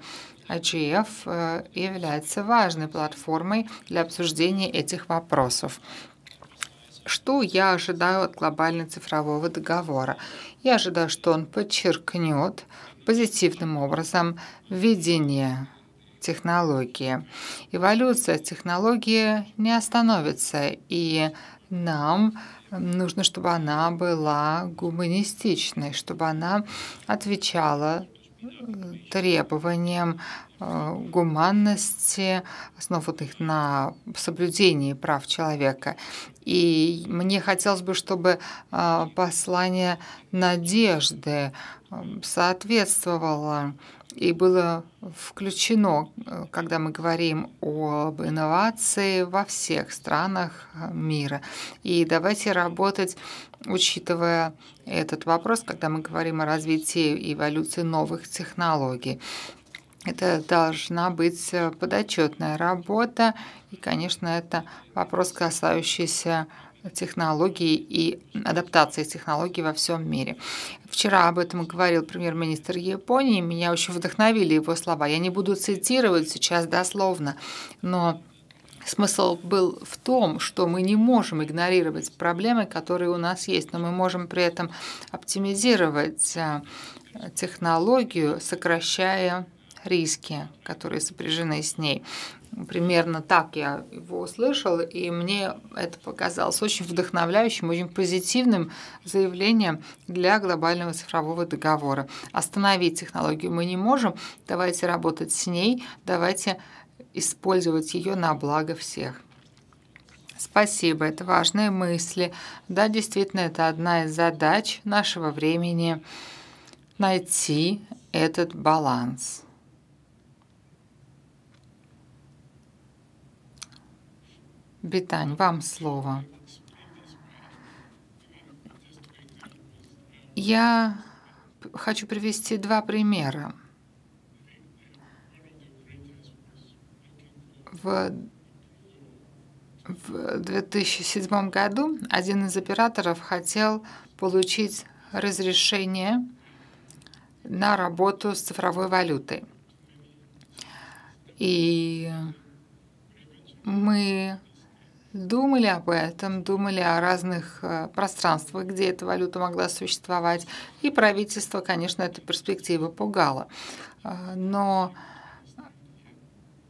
IGF э, является важной платформой для обсуждения этих вопросов. Что я ожидаю от глобального цифрового договора? Я ожидаю, что он подчеркнет позитивным образом введение технологии. Эволюция технологии не остановится, и нам нужно, чтобы она была гуманистичной, чтобы она отвечала требованиям э, гуманности, основанных на соблюдении прав человека. И мне хотелось бы, чтобы э, послание надежды э, соответствовало и было включено, э, когда мы говорим об инновации во всех странах э, мира. И давайте работать, учитывая этот вопрос, когда мы говорим о развитии и эволюции новых технологий. Это должна быть э, подотчетная работа, и, конечно, это вопрос, касающийся технологий и адаптации технологий во всем мире. Вчера об этом говорил премьер-министр Японии, меня очень вдохновили его слова. Я не буду цитировать сейчас дословно, но Смысл был в том, что мы не можем игнорировать проблемы, которые у нас есть, но мы можем при этом оптимизировать а, технологию, сокращая риски, которые сопряжены с ней. Примерно так я его услышал, и мне это показалось очень вдохновляющим, очень позитивным заявлением для глобального цифрового договора. Остановить технологию мы не можем, давайте работать с ней, давайте использовать ее на благо всех. Спасибо, это важные мысли. Да, действительно, это одна из задач нашего времени – найти этот баланс. Бетань, вам слово. Я хочу привести два примера. В, в 2007 году один из операторов хотел получить разрешение на работу с цифровой валютой. И мы Думали об этом, думали о разных э, пространствах, где эта валюта могла существовать. И правительство, конечно, эту перспективу пугало, э, Но э,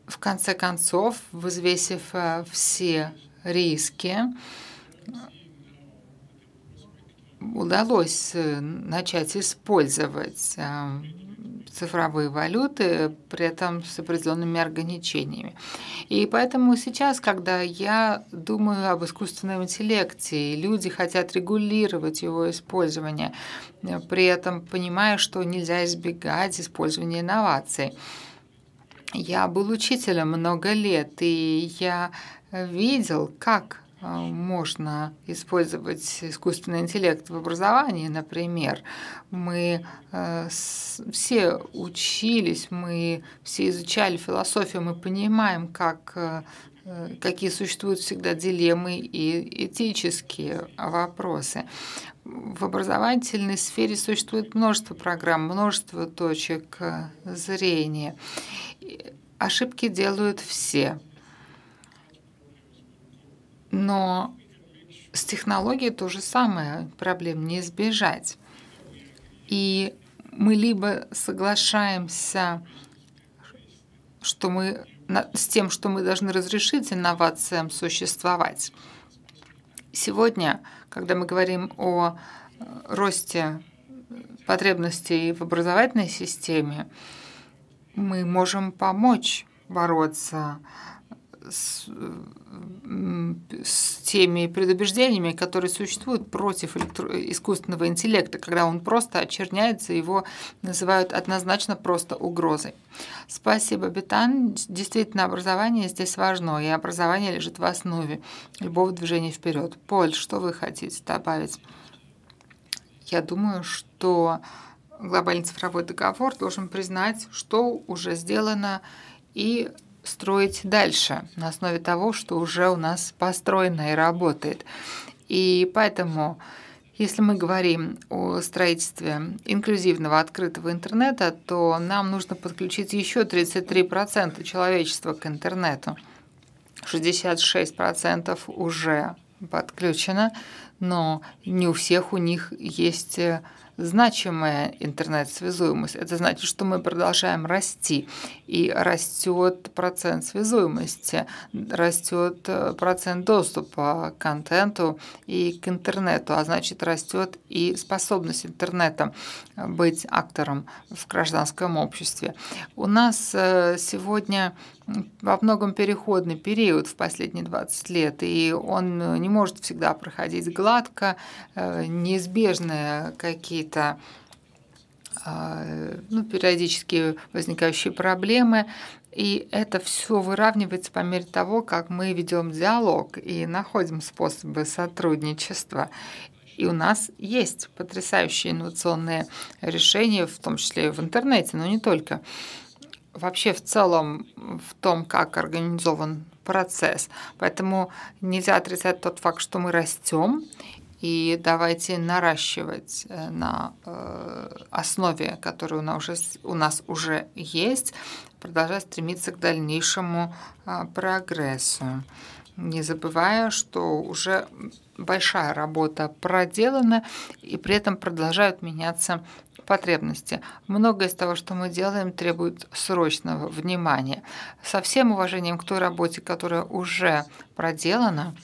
в конце концов, взвесив все риски, удалось начать использовать цифровые валюты, при этом с определенными ограничениями. И поэтому сейчас, когда я думаю об искусственном интеллекте, и люди хотят регулировать его использование, при этом понимая, что нельзя избегать использования инноваций, я был учителем много лет, и я видел, как а, можно использовать искусственный интеллект в образовании, например. Мы э, все учились, мы все изучали философию, мы понимаем, как э, э, какие существуют всегда дилеммы и этические вопросы. В образовательной сфере существует множество программ, множество точек зрения. Ошибки делают все но с технологией то же самое, проблем не избежать. И мы либо соглашаемся что мы, с тем, что мы должны разрешить инновациям существовать. Сегодня, когда мы говорим о э, росте потребностей в образовательной системе, мы можем помочь бороться с э, с теми предубеждениями, которые существуют против искусственного интеллекта, когда он просто очерняется, его называют однозначно просто угрозой. Спасибо, Бетан. Действительно, образование здесь важно, и образование лежит в основе любого движения вперед. Поль, что вы хотите добавить? Я думаю, что глобальный цифровой договор должен признать, что уже сделано, и строить дальше на основе того, что уже у нас построено и работает. И поэтому, если мы говорим о строительстве инклюзивного открытого интернета, то нам нужно подключить еще 33% человечества к интернету. 66% уже подключено, но не у всех у них есть э, значимая интернет-связуемость. Это значит, что мы продолжаем расти, и растет процент связуемости, растет э, процент доступа к контенту и к интернету, а значит, растет и способность интернета быть актором в гражданском обществе. У нас э, сегодня во многом переходный период в последние 20 лет, и он э, не может всегда проходить гладко, неизбежны какие-то какие-то а, ну, периодически возникающие проблемы. И это все выравнивается по мере того, как мы ведем диалог и находим способы сотрудничества. И у нас есть потрясающие инновационные решения, в том числе и в интернете, но не только. Вообще в целом в том, как организован процесс. Поэтому нельзя отрицать тот факт, что мы растем, и давайте наращивать э, на э, основе, которая у нас уже, у нас уже есть, продолжать стремиться к дальнейшему а, прогрессу. Не забывая, что уже большая работа проделана, и при этом продолжают меняться потребности. Многое из того, что мы делаем, требует срочного внимания. Со всем уважением к той работе, которая уже проделана,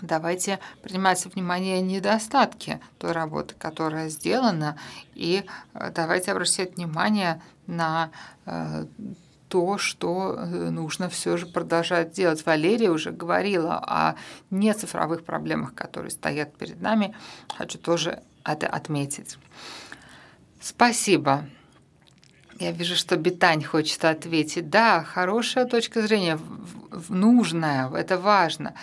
давайте принимать во внимание недостатки той работы, которая сделана, и э, давайте обращать внимание на э, то, что э, нужно все же продолжать делать. Валерия уже говорила о нецифровых проблемах, которые стоят перед нами. Хочу тоже это отметить. Спасибо. Я вижу, что Битань хочет ответить. Да, хорошая точка зрения, нужная, это важно.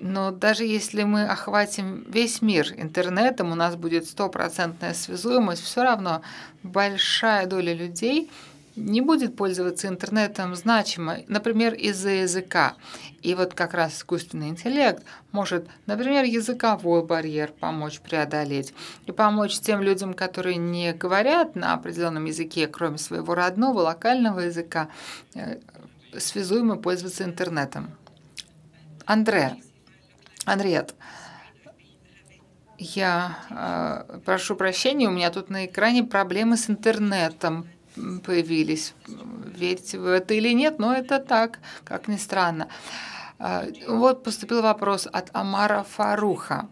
Но даже если мы охватим весь мир интернетом, у нас будет стопроцентная связуемость, все равно большая доля людей не будет пользоваться интернетом значимо, например, из-за языка. И вот как раз искусственный интеллект может, например, языковой барьер помочь преодолеть и помочь тем людям, которые не говорят на определенном языке, кроме своего родного, локального языка, э, связуемо пользоваться интернетом. Андре, Анриет, я э, прошу прощения, у меня тут на экране проблемы с интернетом появились. Верите вы это или нет, но это так, как ни странно. Э, вот поступил вопрос от Амара Фаруха.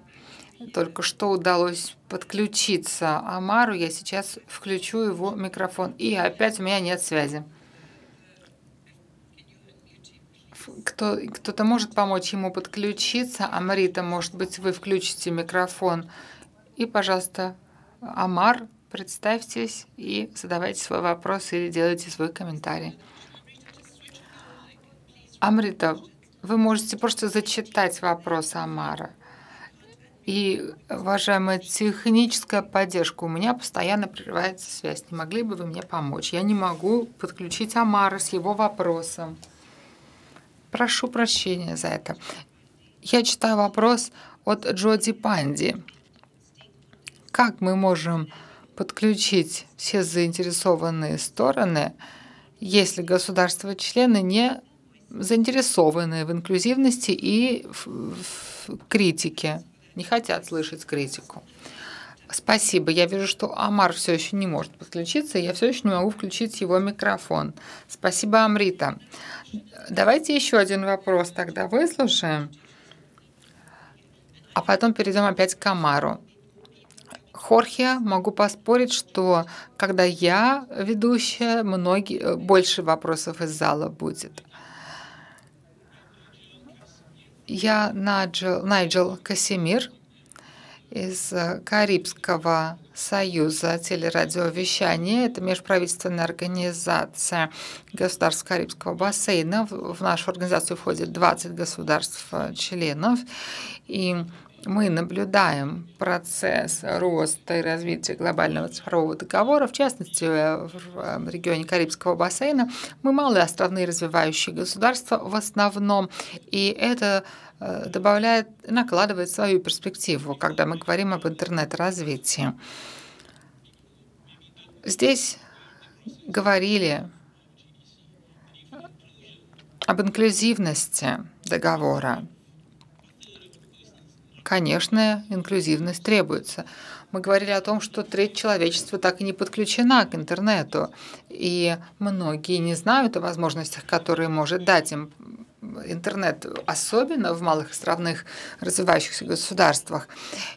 Только что удалось подключиться Амару. Я сейчас включу его микрофон. И опять у меня нет связи. кто, кто-то может помочь ему подключиться. Амрита, может быть, вы включите микрофон. И, пожалуйста, Амар, представьтесь и задавайте свой вопрос или делайте свой комментарий. Амрита, вы можете просто зачитать вопрос Амара. И, уважаемая техническая поддержка, у меня постоянно прерывается связь. Не могли бы вы мне помочь? Я не могу подключить Амара с его вопросом. Прошу прощения за это. Я читаю вопрос от Джоди Панди. Как мы можем подключить все заинтересованные стороны, если государства-члены не заинтересованы в инклюзивности и в, в критике, не хотят слышать критику? Спасибо. Я вижу, что Амар все еще не может подключиться, я все еще не могу включить его микрофон. Спасибо, Амрита. Давайте еще один вопрос тогда выслушаем, а потом перейдем опять к Амару. Хорхе, могу поспорить, что когда я ведущая, многие, больше вопросов из зала будет. Я Наджел, Найджел Касимир из э, Карибского союза телерадиовещания. Это межправительственная организация государств Карибского бассейна. В нашу организацию входит 20 государств-членов. И мы наблюдаем процесс роста и развития глобального цифрового договора, в частности, э, в э, регионе Карибского бассейна. Мы малые островные развивающие государства в основном, и это Э, добавляет, накладывает свою перспективу, когда мы говорим об интернет-развитии. Здесь говорили об инклюзивности договора. Конечно, инклюзивность требуется. Мы говорили о том, что треть человечества так и не подключена к интернету, и многие не знают о возможностях, которые может дать им интернет, особенно в малых островных развивающихся государствах.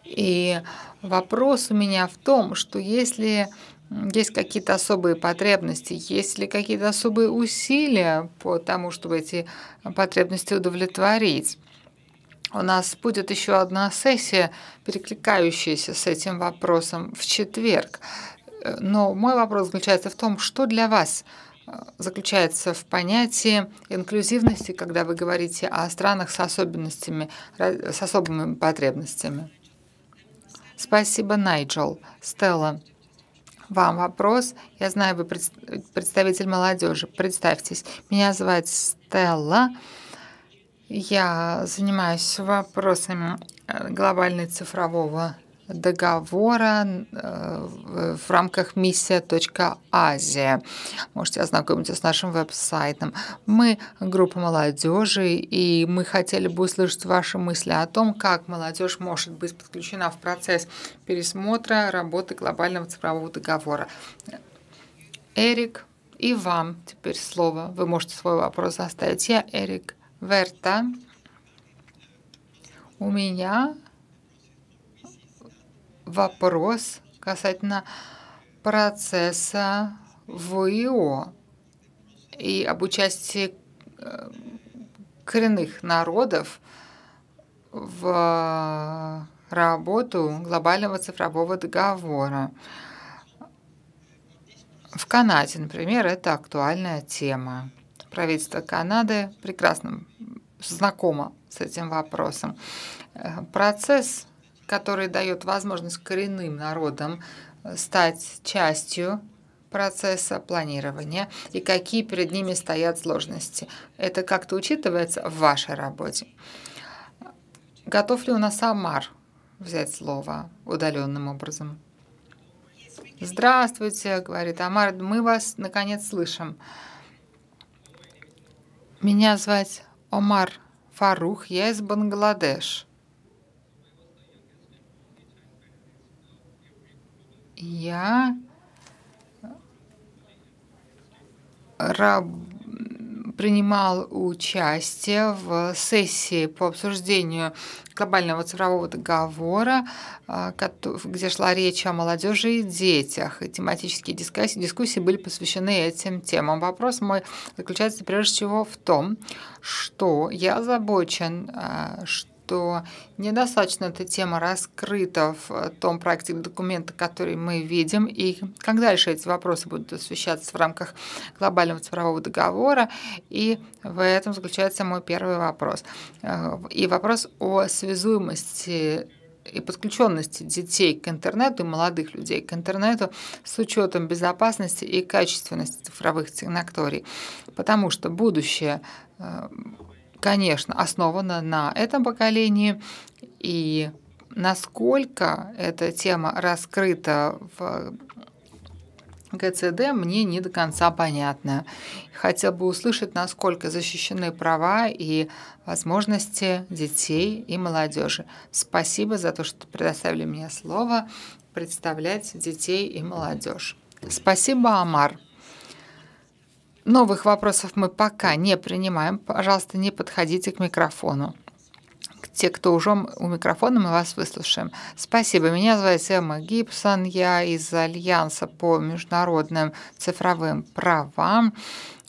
И вопрос у меня в том, что если есть какие-то особые потребности, есть ли какие-то особые усилия по тому, чтобы эти потребности удовлетворить. У нас будет еще одна сессия, перекликающаяся с этим вопросом в четверг. Э, но мой вопрос заключается в том, что для вас – заключается в понятии инклюзивности, когда вы говорите о странах с особенностями, с особыми потребностями. Спасибо, Найджел. Стелла, вам вопрос. Я знаю, вы представитель молодежи. Представьтесь. Меня зовут Стелла. Я занимаюсь вопросами э, глобальной цифрового договора э, в рамках миссия.азия. Можете ознакомиться с нашим веб-сайтом. Мы группа молодежи, и мы хотели бы услышать ваши мысли о том, как молодежь может быть подключена в процесс пересмотра работы глобального цифрового договора. Эрик, и вам теперь слово. Вы можете свой вопрос заставить. Я Эрик Верта. У меня вопрос касательно процесса ВИО и об участии э, коренных народов в работу глобального цифрового договора. В Канаде, например, это актуальная тема. Правительство Канады прекрасно знакомо с этим вопросом. Э, процесс который дает возможность коренным народам э, стать частью процесса планирования и какие перед ними стоят сложности. Это как-то учитывается в вашей работе. Готов ли у нас Амар взять слово удаленным образом? Здравствуйте, говорит Амар, мы вас наконец слышим. Меня звать Омар Фарух, я из Бангладеш. я раб... принимал участие в сессии по обсуждению глобального цифрового договора, а, где шла речь о молодежи и детях. И тематические дискуссии, дискуссии были посвящены этим темам. Вопрос мой заключается прежде всего в том, что я озабочен, что а, что недостаточно эта тема раскрыта в э, том проекте документа, который мы видим, и как дальше эти вопросы будут освещаться в рамках глобального цифрового договора. И в этом заключается мой первый вопрос. Э, и вопрос о связуемости и подключенности детей к интернету, молодых людей к интернету с учетом безопасности и качественности цифровых технокторий. Потому что будущее э, конечно, основана на этом поколении, и насколько эта тема раскрыта в ГЦД мне не до конца понятно. Хотел бы услышать, насколько защищены права и возможности детей и молодежи. Спасибо за то, что предоставили мне слово представлять детей и молодежь. Спасибо, Амар. Новых вопросов мы пока не принимаем. Пожалуйста, не подходите к микрофону. Те, кто уже у микрофона, мы вас выслушаем. Спасибо. Меня зовут Эмма Гибсон. Я из Альянса по международным цифровым правам.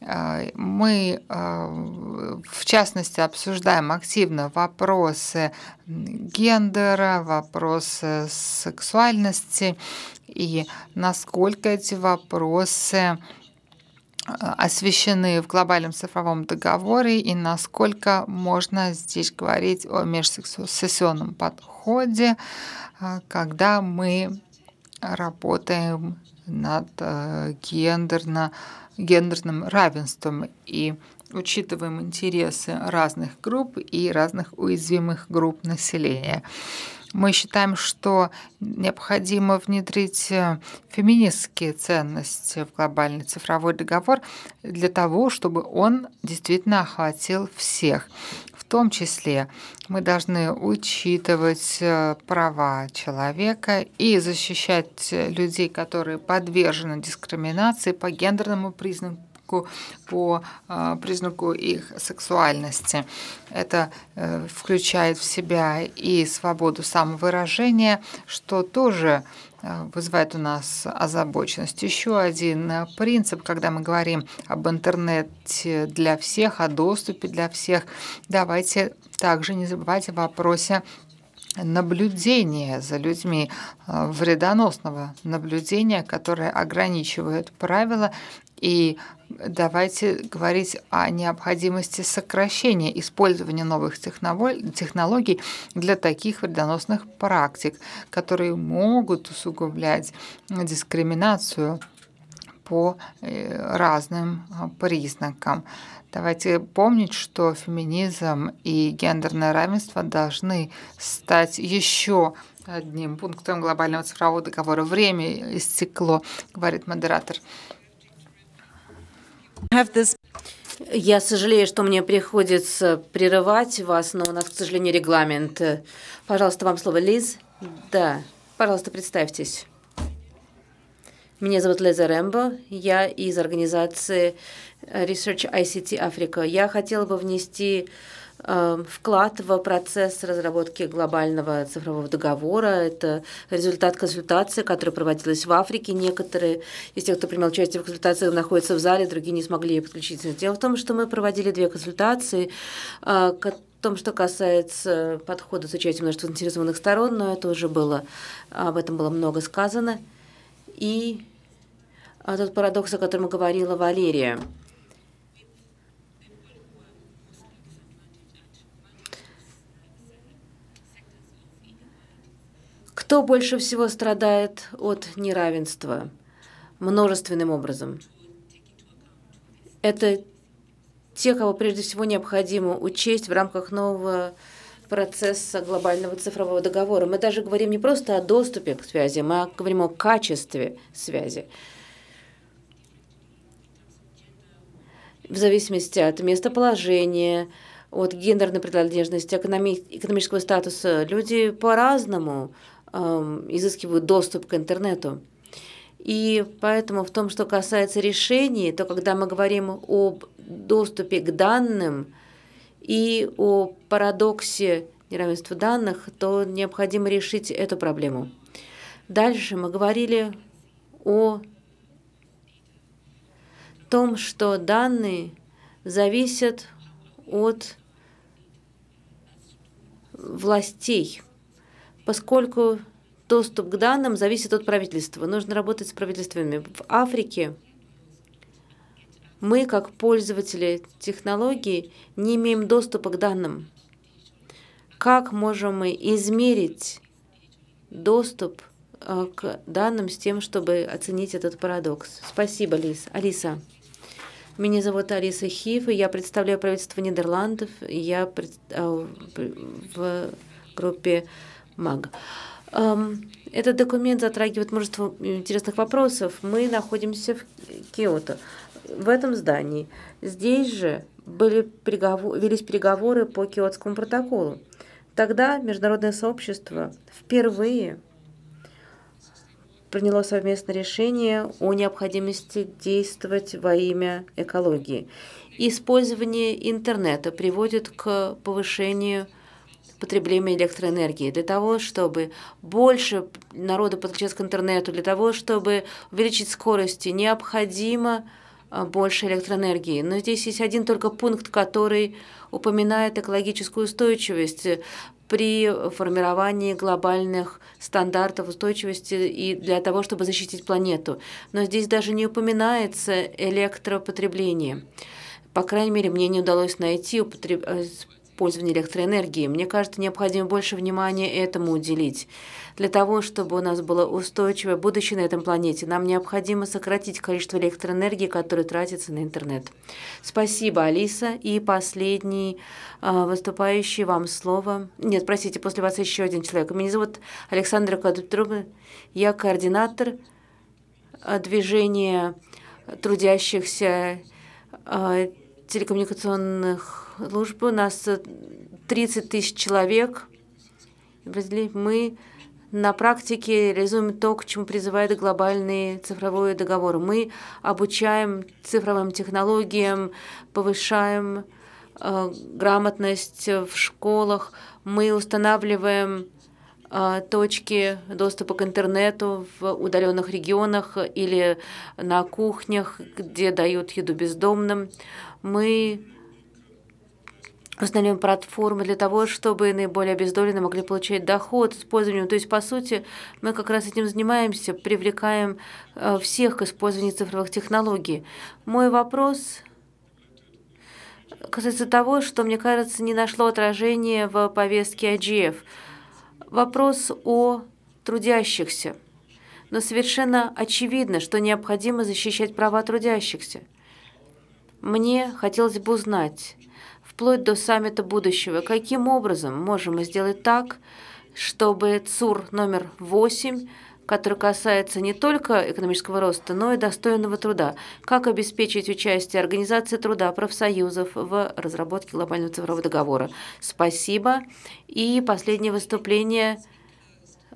Э, мы, э, в частности, обсуждаем активно вопросы гендера, вопросы сексуальности и насколько эти вопросы освещены в глобальном цифровом договоре и насколько можно здесь говорить о межсессионном подходе, а, когда мы работаем над э, гендерно, гендерным равенством и учитываем интересы разных групп и разных уязвимых групп населения. Мы считаем, что необходимо внедрить э, феминистские ценности в глобальный цифровой договор для того, чтобы он действительно охватил всех. В том числе мы должны учитывать э, права человека и защищать э, людей, которые подвержены дискриминации по гендерному признаку девушку по а, признаку их сексуальности. Это э, включает в себя и свободу самовыражения, что тоже э, вызывает у нас озабоченность. Еще один э, принцип, когда мы говорим об интернете для всех, о доступе для всех, давайте также не забывать о вопросе наблюдения за людьми, вредоносного наблюдения, которое ограничивает правила и давайте говорить о необходимости сокращения использования новых технологий для таких вредоносных практик, которые могут усугублять дискриминацию по э, разным а, признакам. Давайте помнить, что феминизм и гендерное равенство должны стать еще одним пунктом глобального цифрового договора. Время истекло, говорит модератор. Я сожалею, что мне приходится прерывать вас, но у нас, к сожалению, регламент. Пожалуйста, вам слово, Лиз. Да, пожалуйста, представьтесь. Меня зовут Леза Рэмбо, я из организации Research ICT Africa. Я хотела бы внести Эм, вклад в процесс разработки глобального цифрового договора. Это результат консультации, которая проводилась в Африке. Некоторые из тех, кто принимал участие в консультациях, находятся в зале, другие не смогли подключиться. Дело в том, что мы проводили две консультации, э, которые том, что касается подхода с участием множества заинтересованных сторон, но это уже было, об этом было много сказано. И э, тот парадокс, о котором говорила Валерия – Кто больше всего страдает от неравенства множественным образом? Это те, кого прежде всего необходимо учесть в рамках нового процесса глобального цифрового договора. Мы даже говорим не просто о доступе к связи, мы а говорим о качестве связи. В зависимости от местоположения, от гендерной принадлежности, экономического статуса, люди по-разному э, изыскивают доступ к интернету. И поэтому в том, что касается решений, то когда мы говорим об доступе к данным и о парадоксе неравенства данных, то необходимо решить эту проблему. Дальше мы говорили о том, что данные зависят от властей поскольку доступ к данным зависит от правительства. Нужно работать с правительствами. В Африке мы, как пользователи технологий, не имеем доступа к данным. Как можем мы измерить доступ э, к данным с тем, чтобы оценить этот парадокс? Спасибо, Лиз. Алиса. Меня зовут Алиса Хиф, и я представляю правительство Нидерландов. Я э, в группе маг. Этот документ затрагивает множество интересных вопросов. Мы находимся в Киото, в этом здании. Здесь же были переговор, велись переговоры по Киотскому протоколу. Тогда международное сообщество впервые приняло совместное решение о необходимости действовать во имя экологии. Использование интернета приводит к повышению потребления электроэнергии, для того, чтобы больше народу подключаться к интернету, для того, чтобы увеличить скорости, необходимо а, больше электроэнергии. Но здесь есть один только пункт, который упоминает экологическую устойчивость э, при формировании глобальных стандартов устойчивости и для того, чтобы защитить планету. Но здесь даже не упоминается электропотребление. По крайней мере, мне не удалось найти э, использования электроэнергии. Мне кажется, необходимо больше внимания этому уделить. Для того, чтобы у нас было устойчивое будущее на этом планете, нам необходимо сократить количество электроэнергии, которое тратится на интернет. Спасибо, Алиса. И последний э, выступающий вам слово. Нет, простите, после вас еще один человек. Меня зовут Александра Кадутруба. Я координатор а, движения трудящихся э, телекоммуникационных службы, у нас 30 э, тысяч человек. Мы на практике реализуем то, к чему призывает глобальный цифровой договор. Мы обучаем цифровым технологиям, повышаем э, грамотность в школах, мы устанавливаем э, точки доступа к интернету в удаленных регионах или на кухнях, где дают еду бездомным. Мы установим платформы для того, чтобы наиболее обездоленные могли получать доход с использованием. То есть, по сути, мы как раз этим занимаемся, привлекаем э, всех к использованию цифровых технологий. Мой вопрос касается того, что, мне кажется, не нашло отражения в повестке IGF. Вопрос о трудящихся. Но совершенно очевидно, что необходимо защищать права трудящихся. Мне хотелось бы узнать, вплоть до саммита будущего. Каким образом можем мы сделать так, чтобы ЦУР номер 8 который касается не только экономического роста, но и достойного труда. Как обеспечить участие Организации труда профсоюзов в разработке глобального цифрового договора? Спасибо. И последнее выступление.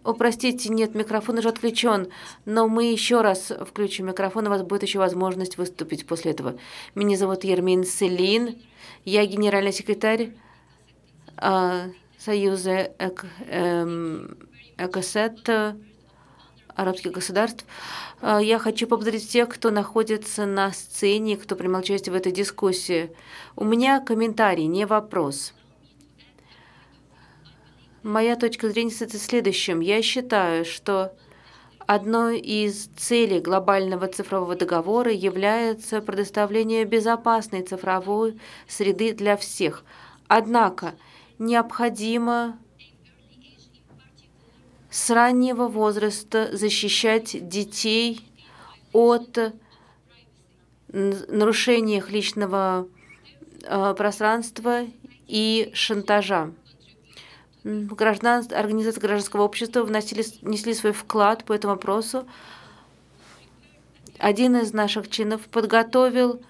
О, простите, нет, микрофон уже отключен, но мы еще раз включим микрофон, и у вас будет еще возможность выступить после этого. Меня зовут Ермин Селин. Я генеральный секретарь а, Союза эм, ЭКОСЭТ, арабских государств. А, я хочу поблагодарить тех, кто находится на сцене, кто принимал участие в этой дискуссии. У меня комментарий, не вопрос. Моя точка зрения состоит в следующем. Я считаю, что Одной из целей глобального цифрового договора является предоставление безопасной цифровой среды для всех. Однако необходимо с раннего возраста защищать детей от нарушения их личного э, пространства и шантажа граждан, организации гражданского общества вносили, внесли свой вклад по этому вопросу. Один из наших чинов подготовил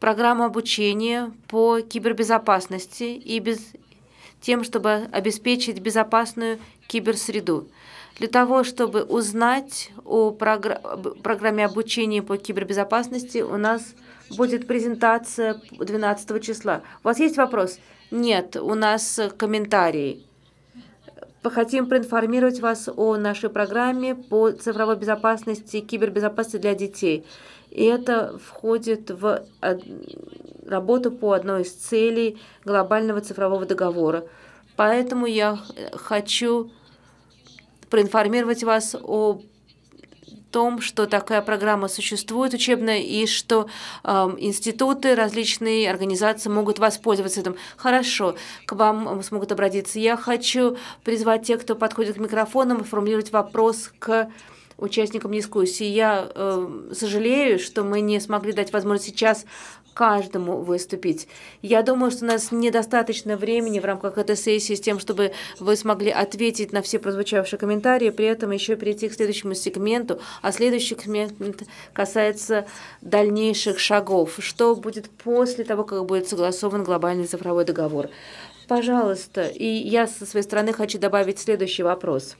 программу обучения по кибербезопасности и без, тем, чтобы обеспечить безопасную киберсреду. Для того, чтобы узнать о прогр... программе обучения по кибербезопасности, у нас будет презентация 12 числа. У вас есть вопрос? Нет, у нас э, комментарий. Хотим проинформировать вас о нашей программе по цифровой безопасности и кибербезопасности для детей. И это входит в работу по одной из целей глобального цифрового договора. Поэтому я э, хочу проинформировать вас об том, что такая программа существует учебная и что э, институты, различные организации могут воспользоваться этим. Хорошо, к вам э, смогут обратиться. Я хочу призвать тех, кто подходит к микрофонам, формулировать вопрос к участникам дискуссии. Я э, сожалею, что мы не смогли дать возможность сейчас каждому выступить. Я думаю, что у нас недостаточно времени в рамках этой сессии с тем, чтобы вы смогли ответить на все прозвучавшие комментарии, при этом еще перейти к следующему сегменту, а следующий сегмент касается дальнейших шагов. Что будет после того, как будет согласован глобальный цифровой договор? Пожалуйста, и я со своей стороны хочу добавить следующий вопрос.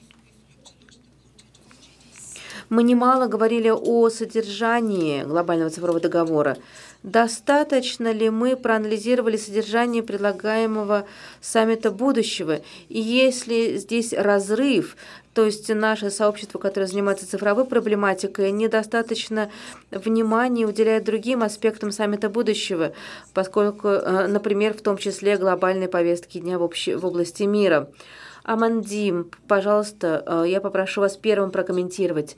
Мы немало говорили о содержании глобального цифрового договора достаточно ли мы проанализировали содержание предлагаемого саммита будущего, и если здесь разрыв, то есть наше сообщество, которое занимается цифровой проблематикой, недостаточно внимания уделяет другим аспектам саммита будущего, поскольку, э, например, в том числе глобальной повестки дня в области мира. Амандим, пожалуйста, э, я попрошу вас первым прокомментировать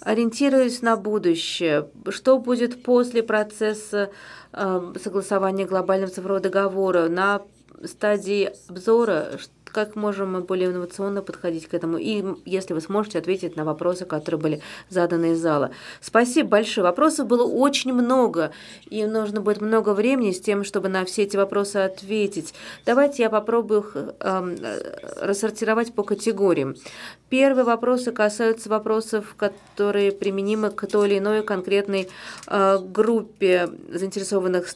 ориентируясь на будущее, что будет после процесса э, согласования глобального цифрового договора, на стадии обзора, как можем мы более инновационно подходить к этому, и если вы сможете ответить на вопросы, которые были заданы из зала. Спасибо большое. Вопросов было очень много, и нужно будет много времени с тем, чтобы на все эти вопросы ответить. Давайте я попробую их э, э рассортировать по категориям. Первые вопросы касаются вопросов, которые применимы к той или иной конкретной э, группе заинтересованных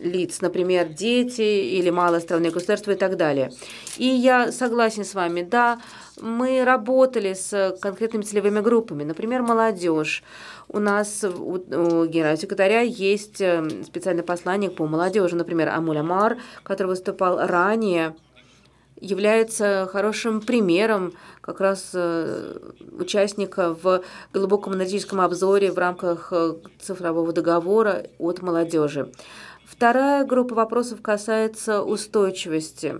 лиц, например, дети или малоостровные государства и так далее. И я согласен с вами, да, мы работали с конкретными целевыми группами, например, молодежь. У нас у, у генерального секретаря есть э, специальный посланник по молодежи, например, Амуля Мар, который выступал ранее является хорошим примером как раз э, участника в глубоком аналитическом обзоре в рамках э, цифрового договора от молодежи. Вторая группа вопросов касается устойчивости.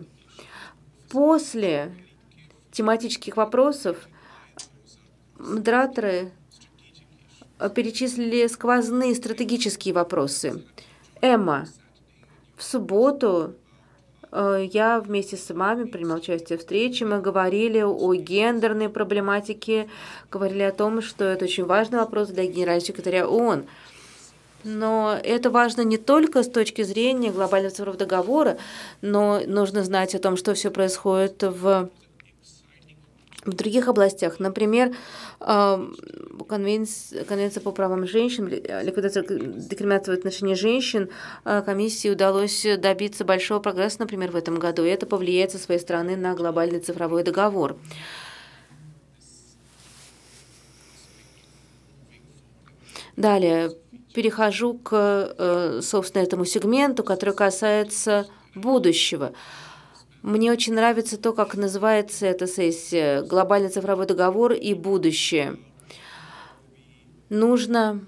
После тематических вопросов модераторы э, перечислили сквозные стратегические вопросы. Эмма, в субботу Э, я вместе с мамой принимал участие в встрече. Мы говорили о гендерной проблематике, говорили о том, что это очень важный вопрос для генерального секретаря ООН. Но это важно не только с точки зрения глобального цифрового договора, но нужно знать о том, что все происходит в в других областях. Например, конвенция, конвенция по правам женщин, э, ликвидация э, дискриминации в отношении женщин, э, комиссии удалось добиться большого прогресса, например, в этом году, и это повлияет со своей стороны на глобальный цифровой договор. Далее перехожу к, собственно, этому сегменту, который касается будущего – мне очень нравится то, как называется эта сессия «Глобальный цифровой договор и будущее». Нужно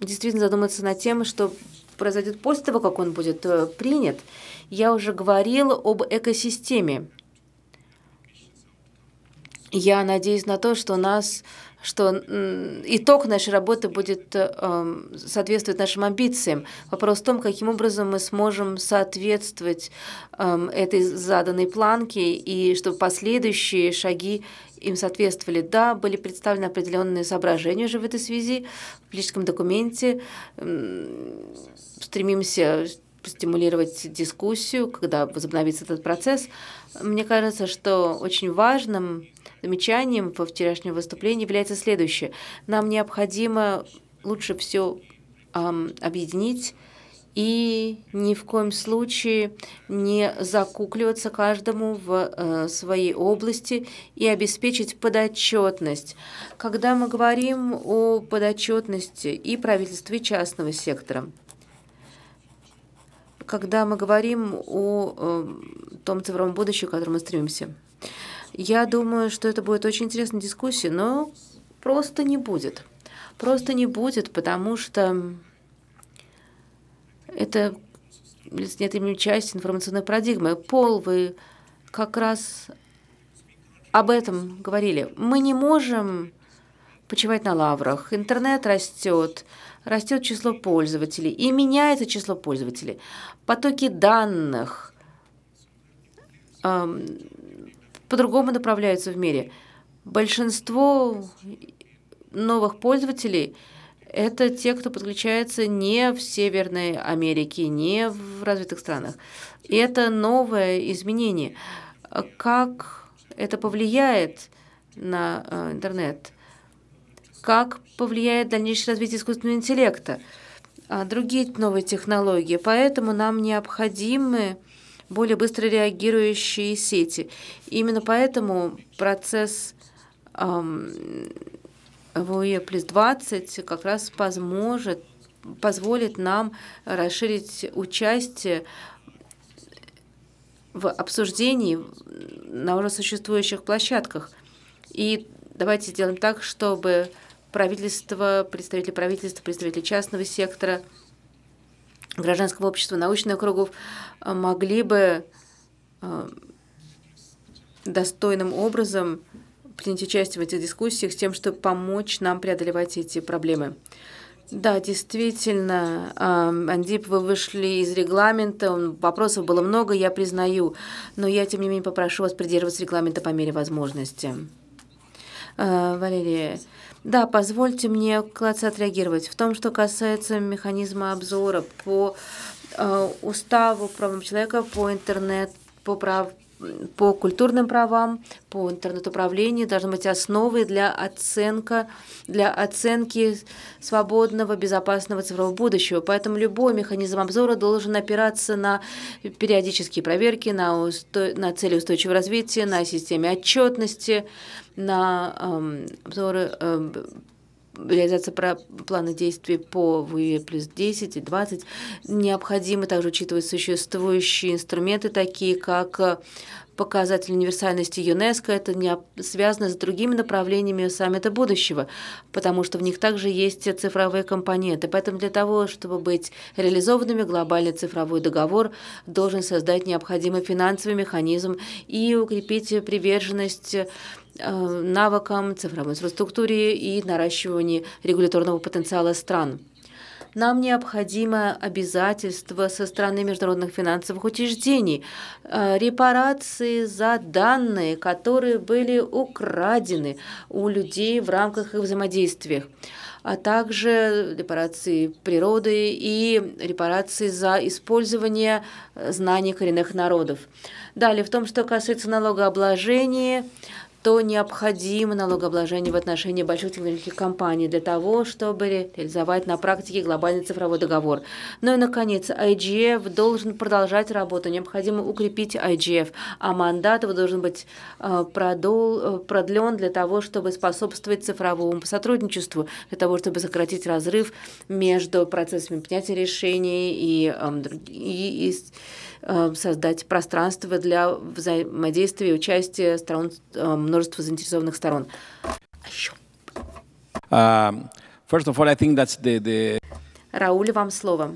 действительно задуматься над тем, что произойдет после того, как он будет э, принят. Я уже говорила об экосистеме. Я надеюсь на то, что у нас что итог нашей работы будет эм, соответствовать нашим амбициям. Вопрос в том, каким образом мы сможем соответствовать эм, этой заданной планке и чтобы последующие шаги им соответствовали. Да, были представлены определенные соображения уже в этой связи в политическом документе. Стремимся стимулировать дискуссию, когда возобновится этот процесс. Мне кажется, что очень важным Замечанием во вчерашнем выступлении является следующее. Нам необходимо лучше все эм, объединить и ни в коем случае не закукливаться каждому в э, своей области и обеспечить подотчетность. Когда мы говорим о подотчетности и правительстве частного сектора, когда мы говорим о э, том цифровом будущем, к которому мы стремимся, я думаю, что это будет очень интересная дискуссия, но просто не будет. Просто не будет, потому что это неотъемлемая часть информационной парадигмы. Пол, вы как раз об этом говорили. Мы не можем почивать на лаврах. Интернет растет, растет число пользователей, и меняется число пользователей. Потоки данных, эм, по-другому направляются в мире. Большинство новых пользователей – это те, кто подключается не в Северной Америке, не в развитых странах. И это новое изменение. Как это повлияет на э, интернет? Как повлияет дальнейшее развитие искусственного интеллекта? А, другие новые технологии. Поэтому нам необходимы более быстро реагирующие сети. Именно поэтому процесс эм, ВУЕ плюс 20 как раз поможет, позволит нам расширить участие в обсуждении на уже существующих площадках. И давайте сделаем так, чтобы правительство, представители правительства, представители частного сектора – гражданского общества, научных кругов э, могли бы э, достойным образом принять участие в этих дискуссиях с тем, чтобы помочь нам преодолевать эти проблемы. Да, действительно, э, Андип, вы вышли из регламента, вопросов было много, я признаю, но я, тем не менее, попрошу вас придерживаться регламента по мере возможности. Валерия, да, позвольте мне вкратце отреагировать. В том, что касается механизма обзора по э, уставу правам человека, по интернет, по прав, по культурным правам, по интернет-управлению должны быть основы для, оценка, для оценки свободного, безопасного цифрового будущего. Поэтому любой механизм обзора должен опираться на периодические проверки, на, усто... на цели устойчивого развития, на системе отчетности, на эм, обзоры эм, реализация плана действий по ВИЭ плюс 10 и 20 необходимо также учитывать существующие инструменты, такие как э, показатель универсальности ЮНЕСКО, это не связано с другими направлениями саммита будущего, потому что в них также есть цифровые компоненты. Поэтому для того, чтобы быть реализованными, глобальный цифровой договор должен создать необходимый финансовый механизм и укрепить приверженность Э, навыкам, цифровой инфраструктуре и наращивании регуляторного потенциала стран. Нам необходимо обязательство со стороны международных финансовых учреждений, э, репарации за данные, которые были украдены у людей в рамках их взаимодействиях а также репарации природы и репарации за использование э, знаний коренных народов. Далее, в том, что касается налогообложения, что необходимо налогообложение в отношении больших технологических компаний для того, чтобы реализовать на практике глобальный цифровой договор. Ну и, наконец, IGF должен продолжать работу, необходимо укрепить IGF, а мандат его должен быть э, продол, э, продлен для того, чтобы способствовать цифровому сотрудничеству, для того, чтобы сократить разрыв между процессами принятия решений и, эм, и, и Э, создать пространство для взаимодействия и участия сторон, э, множества заинтересованных сторон. А еще. Uh, um, first of all, I think that's the, the... Рауль, вам слово.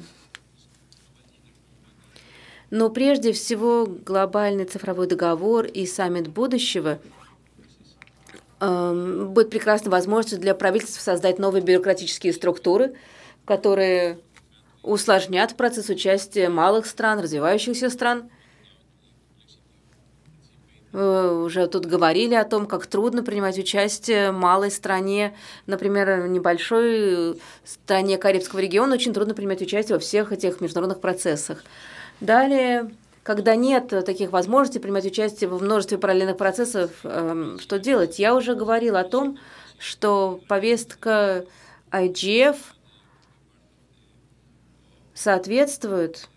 Но прежде всего глобальный цифровой договор и саммит будущего э, будет прекрасной возможностью для правительств создать новые бюрократические структуры, которые усложнят процесс участия малых стран, развивающихся стран. Вы э, уже тут говорили о том, как трудно принимать участие малой стране, например, небольшой э, стране Карибского региона, очень трудно принимать участие во всех этих международных процессах. Далее, когда нет таких возможностей принимать участие во множестве параллельных процессов, эм, что делать? Я уже говорила о том, что повестка IGF – соответствуют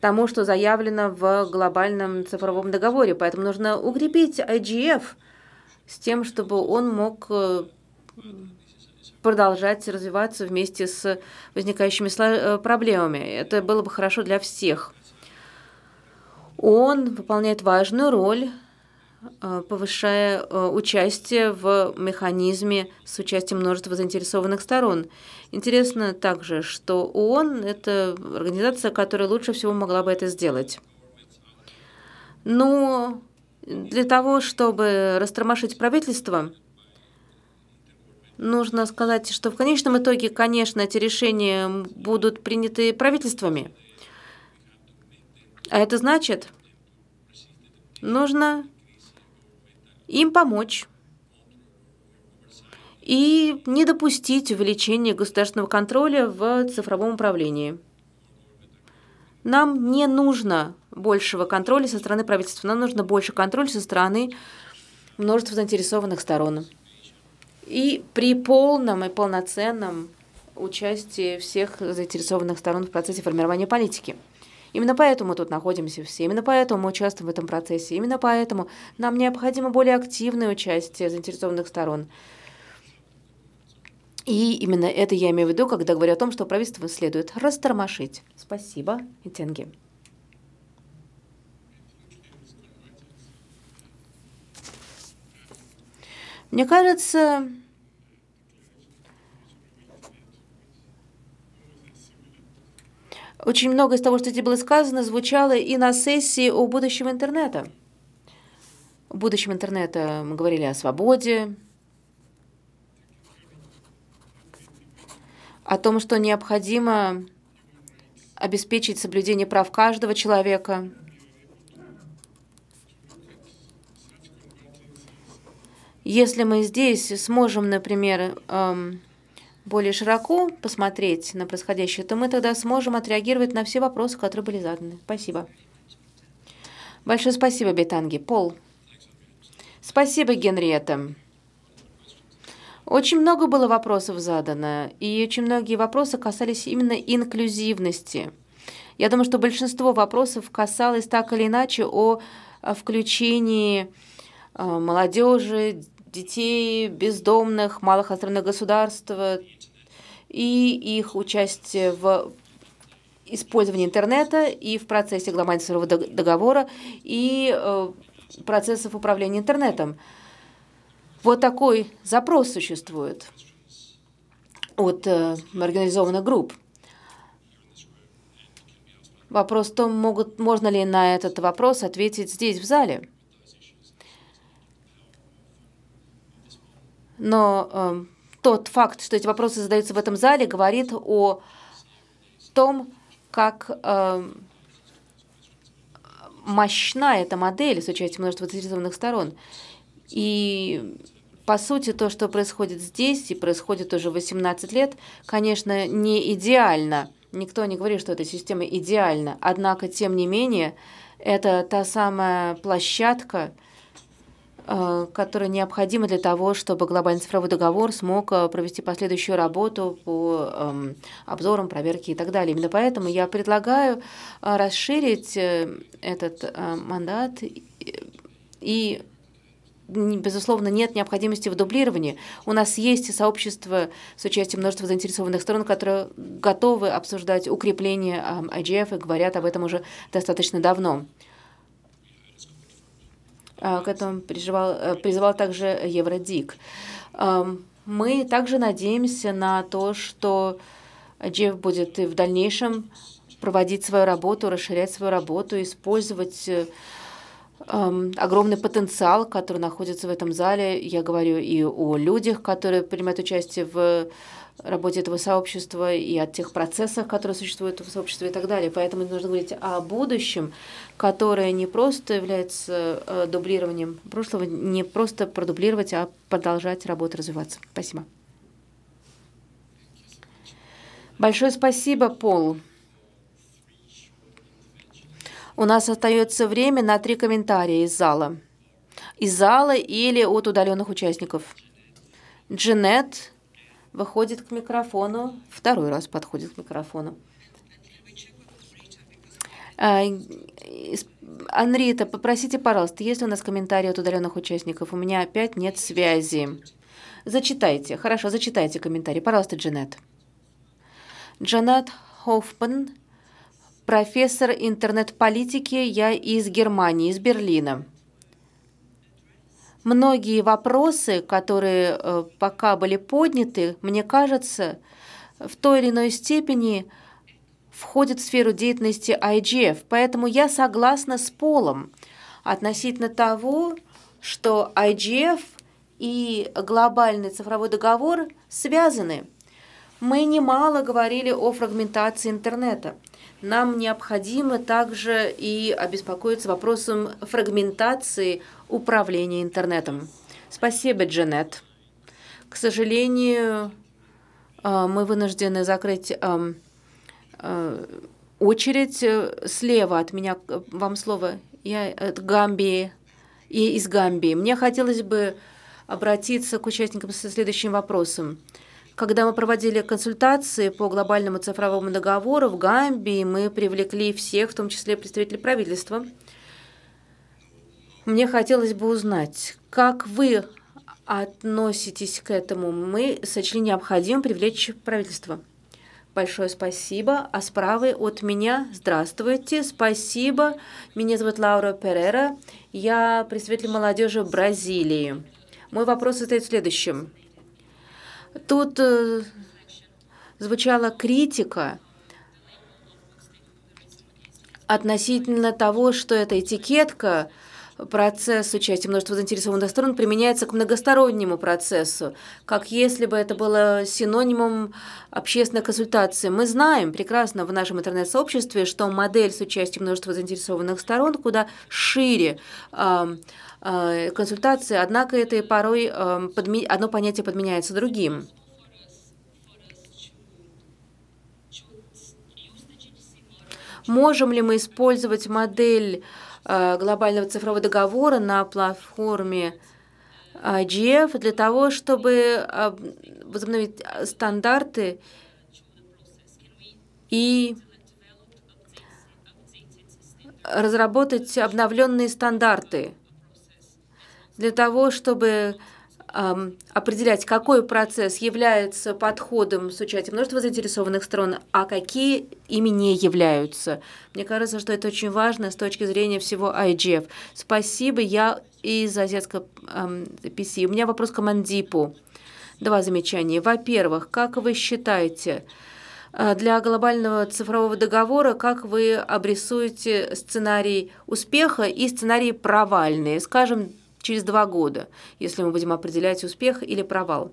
тому, что заявлено в глобальном цифровом договоре. Поэтому нужно укрепить IGF с тем, чтобы он мог э, продолжать развиваться вместе с возникающими э, проблемами. Это было бы хорошо для всех. Он выполняет важную роль Э, повышая э, участие в механизме с участием множества заинтересованных сторон. Интересно также, что ООН – это организация, которая лучше всего могла бы это сделать. Но для того, чтобы растормошить правительство, нужно сказать, что в конечном итоге, конечно, эти решения будут приняты правительствами. А это значит, нужно им помочь и не допустить увеличения государственного контроля в цифровом управлении. Нам не нужно большего контроля со стороны правительства, нам нужно больше контроля со стороны множества заинтересованных сторон. И при полном и полноценном участии всех заинтересованных сторон в процессе формирования политики. Именно поэтому мы тут находимся все, именно поэтому мы участвуем в этом процессе, именно поэтому нам необходимо более активное участие заинтересованных сторон. И именно это я имею в виду, когда говорю о том, что правительство следует растормошить. Спасибо, Этенги. Мне кажется, Очень много из того, что здесь было сказано, звучало и на сессии о будущем интернета. В будущем интернета мы говорили о свободе, о том, что необходимо обеспечить соблюдение прав каждого человека. Если мы здесь сможем, например, эм, более широко посмотреть на происходящее, то мы тогда сможем отреагировать на все вопросы, которые были заданы. Спасибо. Большое спасибо, Бетанги. Пол. Спасибо, Генриетта. Очень много было вопросов задано, и очень многие вопросы касались именно инклюзивности. Я думаю, что большинство вопросов касалось так или иначе о включении э, молодежи, детей, бездомных, малых островных государств, и их участие в использовании интернета и в процессе глобального договора и э, процессов управления интернетом. Вот такой запрос существует от маргинализованных э, групп. Вопрос в том, могут, можно ли на этот вопрос ответить здесь, в зале. Но э, тот факт, что эти вопросы задаются в этом зале, говорит о том, как э, мощна эта модель с участием множества заинтересованных сторон. И по сути, то, что происходит здесь и происходит уже 18 лет, конечно, не идеально. Никто не говорит, что эта система идеальна. Однако, тем не менее, это та самая площадка, Э, которая необходима для того, чтобы глобальный цифровой договор смог э, провести последующую работу по эм, обзорам, проверке и так далее. Именно поэтому я предлагаю э, расширить этот мандат и безусловно, нет необходимости в дублировании. У нас есть сообщество с участием множества заинтересованных сторон, которые готовы обсуждать укрепление эм, IGF и говорят об этом уже достаточно давно. А, к этому призывал, э, призывал также Евродик. Мы также надеемся на то, что Джефф будет и в дальнейшем проводить свою работу, расширять свою работу, использовать э, огромный потенциал, который находится в этом зале. Я говорю и о людях, которые принимают участие в работе этого сообщества, и о тех процессах, которые существуют в сообществе и так далее. Поэтому нужно говорить о будущем, которое не просто является э, дублированием прошлого, не просто продублировать, а продолжать работу развиваться. Спасибо. Большое спасибо, Пол. У нас остается время на три комментария из зала. Из зала или от удаленных участников. Джинет выходит к микрофону, второй раз подходит к микрофону. А, Анрита, попросите, пожалуйста, есть ли у нас комментарии от удаленных участников? У меня опять нет связи. Зачитайте. Хорошо, зачитайте комментарий. Пожалуйста, Джанет. Джанет Хоффман профессор интернет-политики, я из Германии, из Берлина. Многие вопросы, которые э, пока были подняты, мне кажется, в той или иной степени входят в сферу деятельности IGF, поэтому я согласна с Полом относительно того, что IGF и глобальный цифровой договор связаны – мы немало говорили о фрагментации интернета. Нам необходимо также и обеспокоиться вопросом фрагментации управления интернетом. Спасибо, Джанет. К сожалению, э, мы вынуждены закрыть э, э, очередь слева от меня. Вам слово. Я от Гамбии и из Гамбии. Мне хотелось бы обратиться к участникам со следующим вопросом. Когда мы проводили консультации по глобальному цифровому договору в Гамбии, мы привлекли всех, в том числе представителей правительства. Мне хотелось бы узнать, как вы относитесь к этому? Мы сочли необходимым привлечь правительство. Большое спасибо. А справа от меня здравствуйте. Спасибо. Меня зовут Лаура Перера. Я представитель молодежи Бразилии. Мой вопрос состоит в следующем. Тут э, звучала критика относительно того, что эта этикетка процесс участия множества заинтересованных сторон применяется к многостороннему процессу, как если бы это было синонимом общественной консультации. Мы знаем прекрасно в нашем интернет-сообществе, что модель с участием множества заинтересованных сторон куда шире э, Э, консультации, однако это порой эм, одно понятие подменяется другим. Можем ли мы использовать модель э, глобального цифрового договора на платформе GF для того, чтобы эм, возобновить э, стандарты и разработать обновленные стандарты для того, чтобы определять, какой процесс является подходом с участием множества заинтересованных сторон, а какие ими не являются. Мне кажется, что это очень важно с точки зрения всего IGF. Спасибо, я из азиатского эм, PC. У меня вопрос к Мандипу. Два замечания. Во-первых, как вы считаете, э, для глобального цифрового договора, как вы обрисуете сценарий успеха и сценарий провальные. Скажем, через два года, если мы будем определять успех или провал.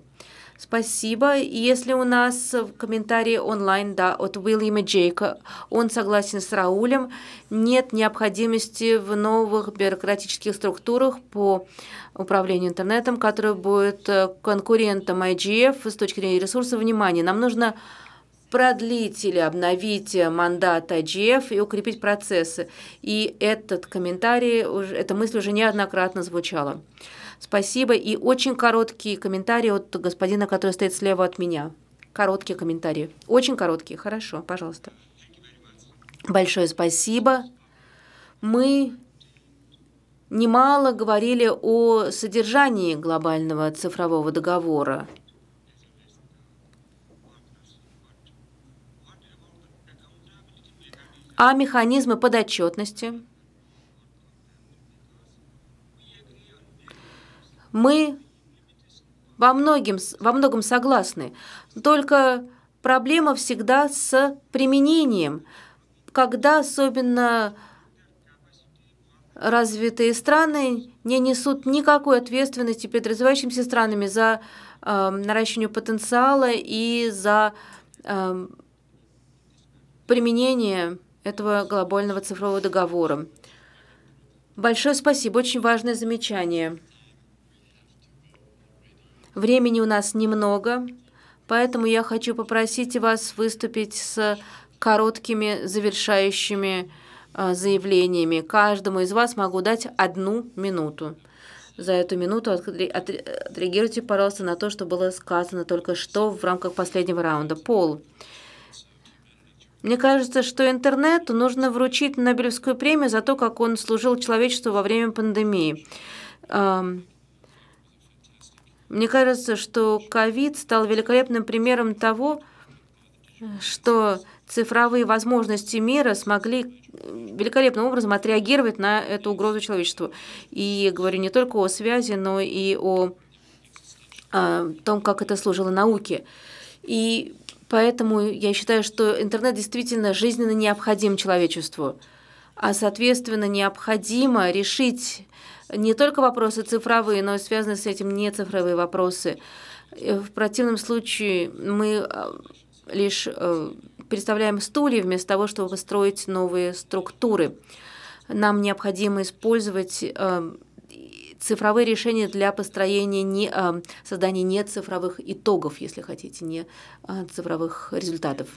Спасибо. Если у нас в комментарии онлайн, да, от Уильяма Джейка, он согласен с Раулем, нет необходимости в новых бюрократических структурах по управлению интернетом, которые будет э, конкурентом IGF с точки зрения ресурсов. внимания. нам нужно продлить или обновить мандат IGF и укрепить процессы. И этот комментарий, эта мысль уже неоднократно звучала. Спасибо. И очень короткий комментарий от господина, который стоит слева от меня. Короткие комментарии. Очень короткие. Хорошо, пожалуйста. Большое спасибо. Мы немало говорили о содержании глобального цифрового договора. А механизмы подотчетности? Мы во, многим, во многом согласны, только проблема всегда с применением, когда особенно развитые страны не несут никакой ответственности перед развивающимися странами за э, наращивание потенциала и за э, применение этого глобального цифрового договора. Большое спасибо, очень важное замечание. Времени у нас немного, поэтому я хочу попросить вас выступить с короткими завершающими а, заявлениями. Каждому из вас могу дать одну минуту. За эту минуту отреагируйте, пожалуйста, на то, что было сказано только что в рамках последнего раунда. Пол. Пол. Мне кажется, что интернету нужно вручить Нобелевскую премию за то, как он служил человечеству во время пандемии. Эм, мне кажется, что ковид стал великолепным примером того, что цифровые возможности мира смогли великолепным образом отреагировать на эту угрозу человечеству. И говорю не только о связи, но и о, э, том, как это служило науке. И Поэтому я считаю, что интернет действительно жизненно необходим человечеству. А, соответственно, необходимо решить не только вопросы цифровые, но и связанные с этим нецифровые вопросы. Э, в противном случае мы э, лишь э, переставляем стулья вместо того, чтобы строить новые структуры. Нам необходимо использовать цифровые решения для построения, не, э, создания не цифровых итогов, если хотите, не э, цифровых результатов.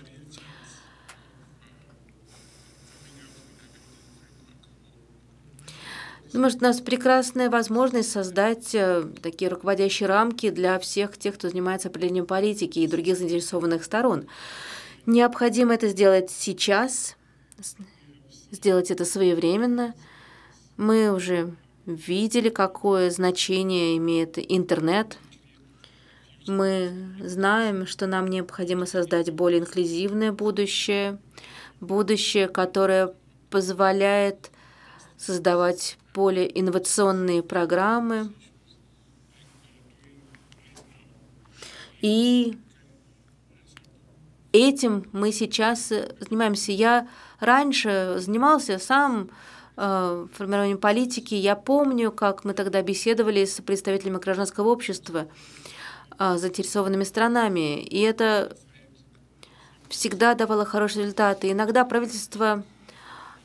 Думаю, ну, что у нас прекрасная возможность создать э, такие руководящие рамки для всех тех, кто занимается определением политики и других заинтересованных сторон. Необходимо это сделать сейчас, сделать это своевременно. Мы уже видели, какое значение имеет интернет. Мы знаем, что нам необходимо создать более инклюзивное будущее, будущее, которое позволяет создавать более инновационные программы и этим мы сейчас занимаемся. Я раньше занимался сам Э, формированием политики. Я помню, как мы тогда беседовали с представителями гражданского общества, э, заинтересованными странами, и это всегда давало хорошие результаты. Иногда правительства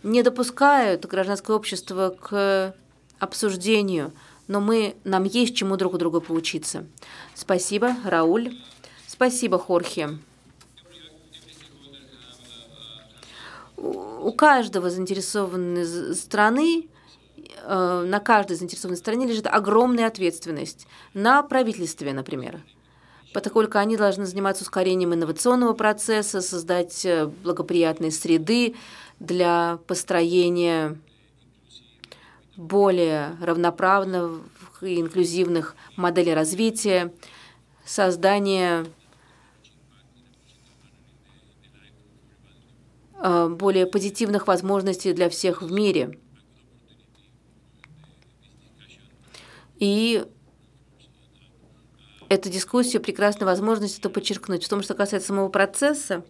не допускают гражданское общество к обсуждению, но мы, нам есть чему друг у друга поучиться. Спасибо, Рауль. Спасибо, Хорхе. у каждого заинтересованной страны э, на каждой заинтересованной стране лежит огромная ответственность на правительстве, например, поскольку они должны заниматься ускорением инновационного процесса, создать э, благоприятные среды для построения более равноправных и инклюзивных моделей развития, создания Э, более позитивных возможностей для всех в мире. И эта дискуссия прекрасная возможность это подчеркнуть. В том, что касается самого процесса,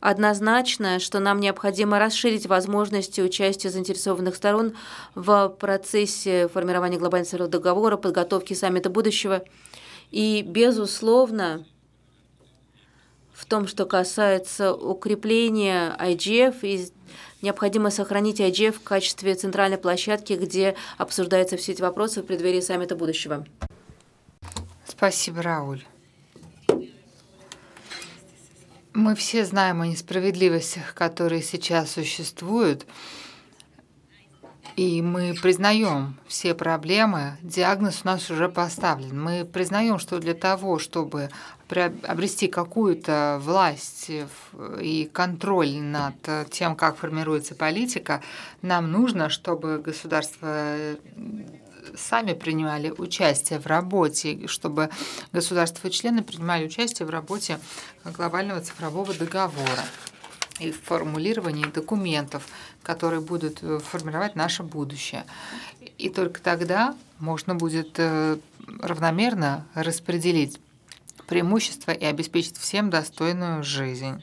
однозначно, что нам необходимо расширить возможности участия заинтересованных сторон в процессе формирования глобального договора, подготовки саммита будущего. И, безусловно, в том, что касается укрепления IGF, и необходимо сохранить IGF в качестве центральной площадки, где обсуждаются все эти вопросы в преддверии саммита будущего. Спасибо, Рауль. Мы все знаем о несправедливостях, которые сейчас существуют, и мы признаем все проблемы, диагноз у нас уже поставлен. Мы признаем, что для того, чтобы обрести какую-то власть и контроль над тем, как формируется политика, нам нужно, чтобы государство э, сами принимали участие в работе, чтобы государства-члены принимали участие в работе глобального цифрового договора и в формулировании документов – которые будут э, формировать наше будущее. И только тогда можно будет э, равномерно распределить преимущества и обеспечить всем достойную жизнь.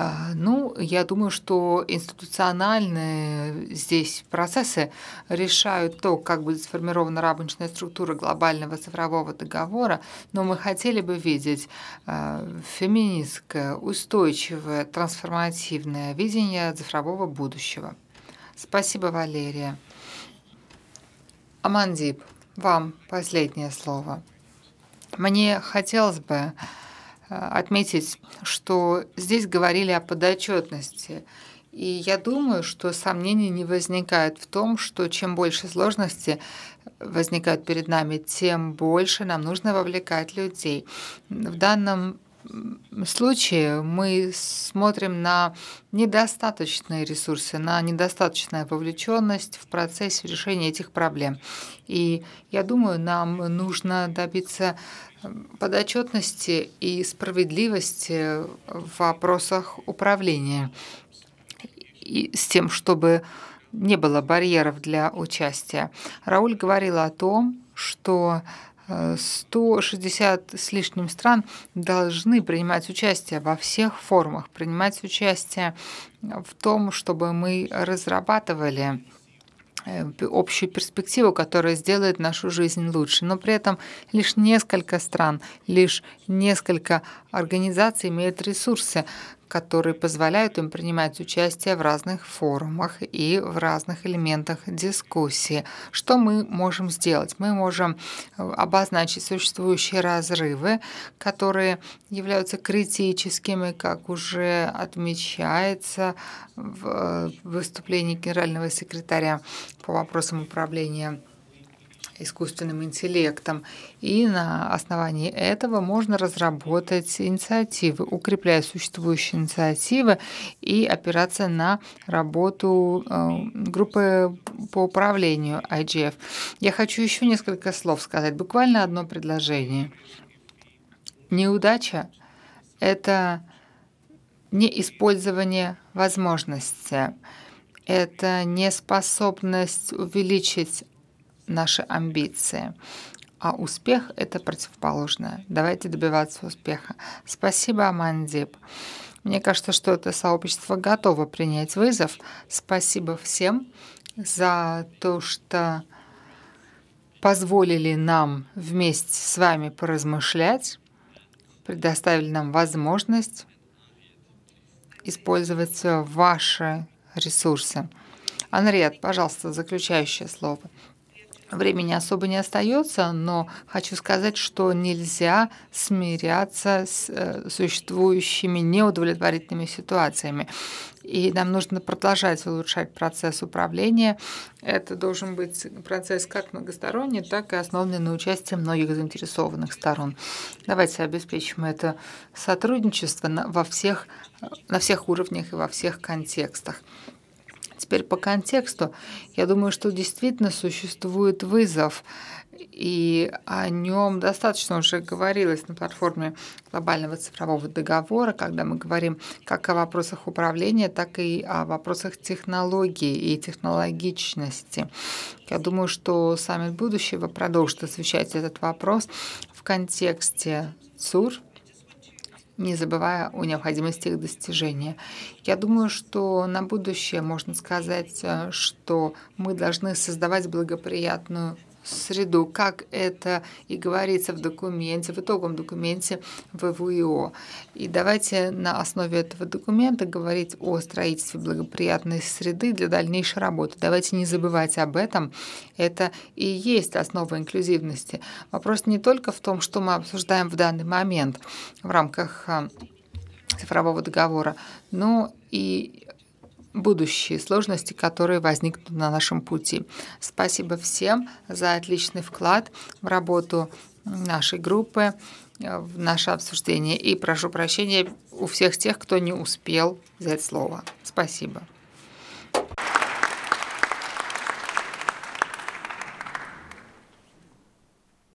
А, ну, я думаю, что институциональные здесь процессы решают то, как будет сформирована рабочая структура глобального цифрового договора, но мы хотели бы видеть а, феминистское, устойчивое, трансформативное видение цифрового будущего. Спасибо, Валерия. Амандип, вам последнее слово. Мне хотелось бы Э, отметить, что здесь говорили о подотчетности. И я думаю, что сомнений не возникает в том, что чем больше сложности возникают перед нами, тем больше нам нужно вовлекать людей. В данном случае мы смотрим на недостаточные ресурсы, на недостаточную вовлеченность в процессе решения этих проблем. И я думаю, нам нужно добиться подотчетности и справедливости в вопросах управления, и с тем, чтобы не было барьеров для участия. Рауль говорил о том, что 160 э, с лишним стран должны принимать участие во всех формах, принимать участие в том, чтобы мы разрабатывали Э, общую перспективу, которая сделает нашу жизнь лучше. Но при этом лишь несколько стран, лишь несколько организаций имеют ресурсы, которые позволяют им принимать участие в разных форумах и в разных элементах дискуссии. Что мы можем сделать? Мы можем э, обозначить существующие разрывы, которые являются критическими, как уже отмечается в э, выступлении генерального секретаря по вопросам управления искусственным интеллектом. И на основании этого можно разработать инициативы, укрепляя существующие инициативы и опираться на работу э, группы по управлению IGF. Я хочу еще несколько слов сказать, буквально одно предложение. Неудача – это не использование возможности. Это неспособность увеличить наши амбиции. А успех – это противоположное. Давайте добиваться успеха. Спасибо, Амандип. Мне кажется, что это сообщество готово принять вызов. Спасибо всем за то, что позволили нам вместе с вами поразмышлять, предоставили нам возможность использовать ваши ресурсы. Анриет, пожалуйста, заключающее слово. Времени особо не остается, но хочу сказать, что нельзя смиряться с э, существующими неудовлетворительными ситуациями. И нам нужно продолжать улучшать процесс управления. Это должен быть процесс как многосторонний, так и основанный на участии многих заинтересованных сторон. Давайте обеспечим это сотрудничество на, во всех, э, на всех уровнях и во всех контекстах. Теперь по контексту. Я думаю, что действительно существует вызов, и о нем достаточно уже говорилось на платформе глобального цифрового договора, когда мы говорим как о вопросах управления, так и о вопросах технологии и технологичности. Я думаю, что саммит будущего продолжит освещать этот вопрос в контексте ЦУР – не забывая о необходимости их достижения. Я думаю, что на будущее можно сказать, э, что мы должны создавать благоприятную среду, как это и говорится в документе, в итоговом документе ВВИО. И давайте на основе этого документа говорить о строительстве благоприятной среды для дальнейшей работы. Давайте не забывать об этом. Это и есть основа инклюзивности. Вопрос не только в том, что мы обсуждаем в данный момент в рамках э, цифрового договора, но и будущие сложности, которые возникнут на нашем пути. Спасибо всем за отличный вклад в работу нашей группы, э, в наше обсуждение. И прошу прощения у всех тех, кто не успел взять слово. Спасибо.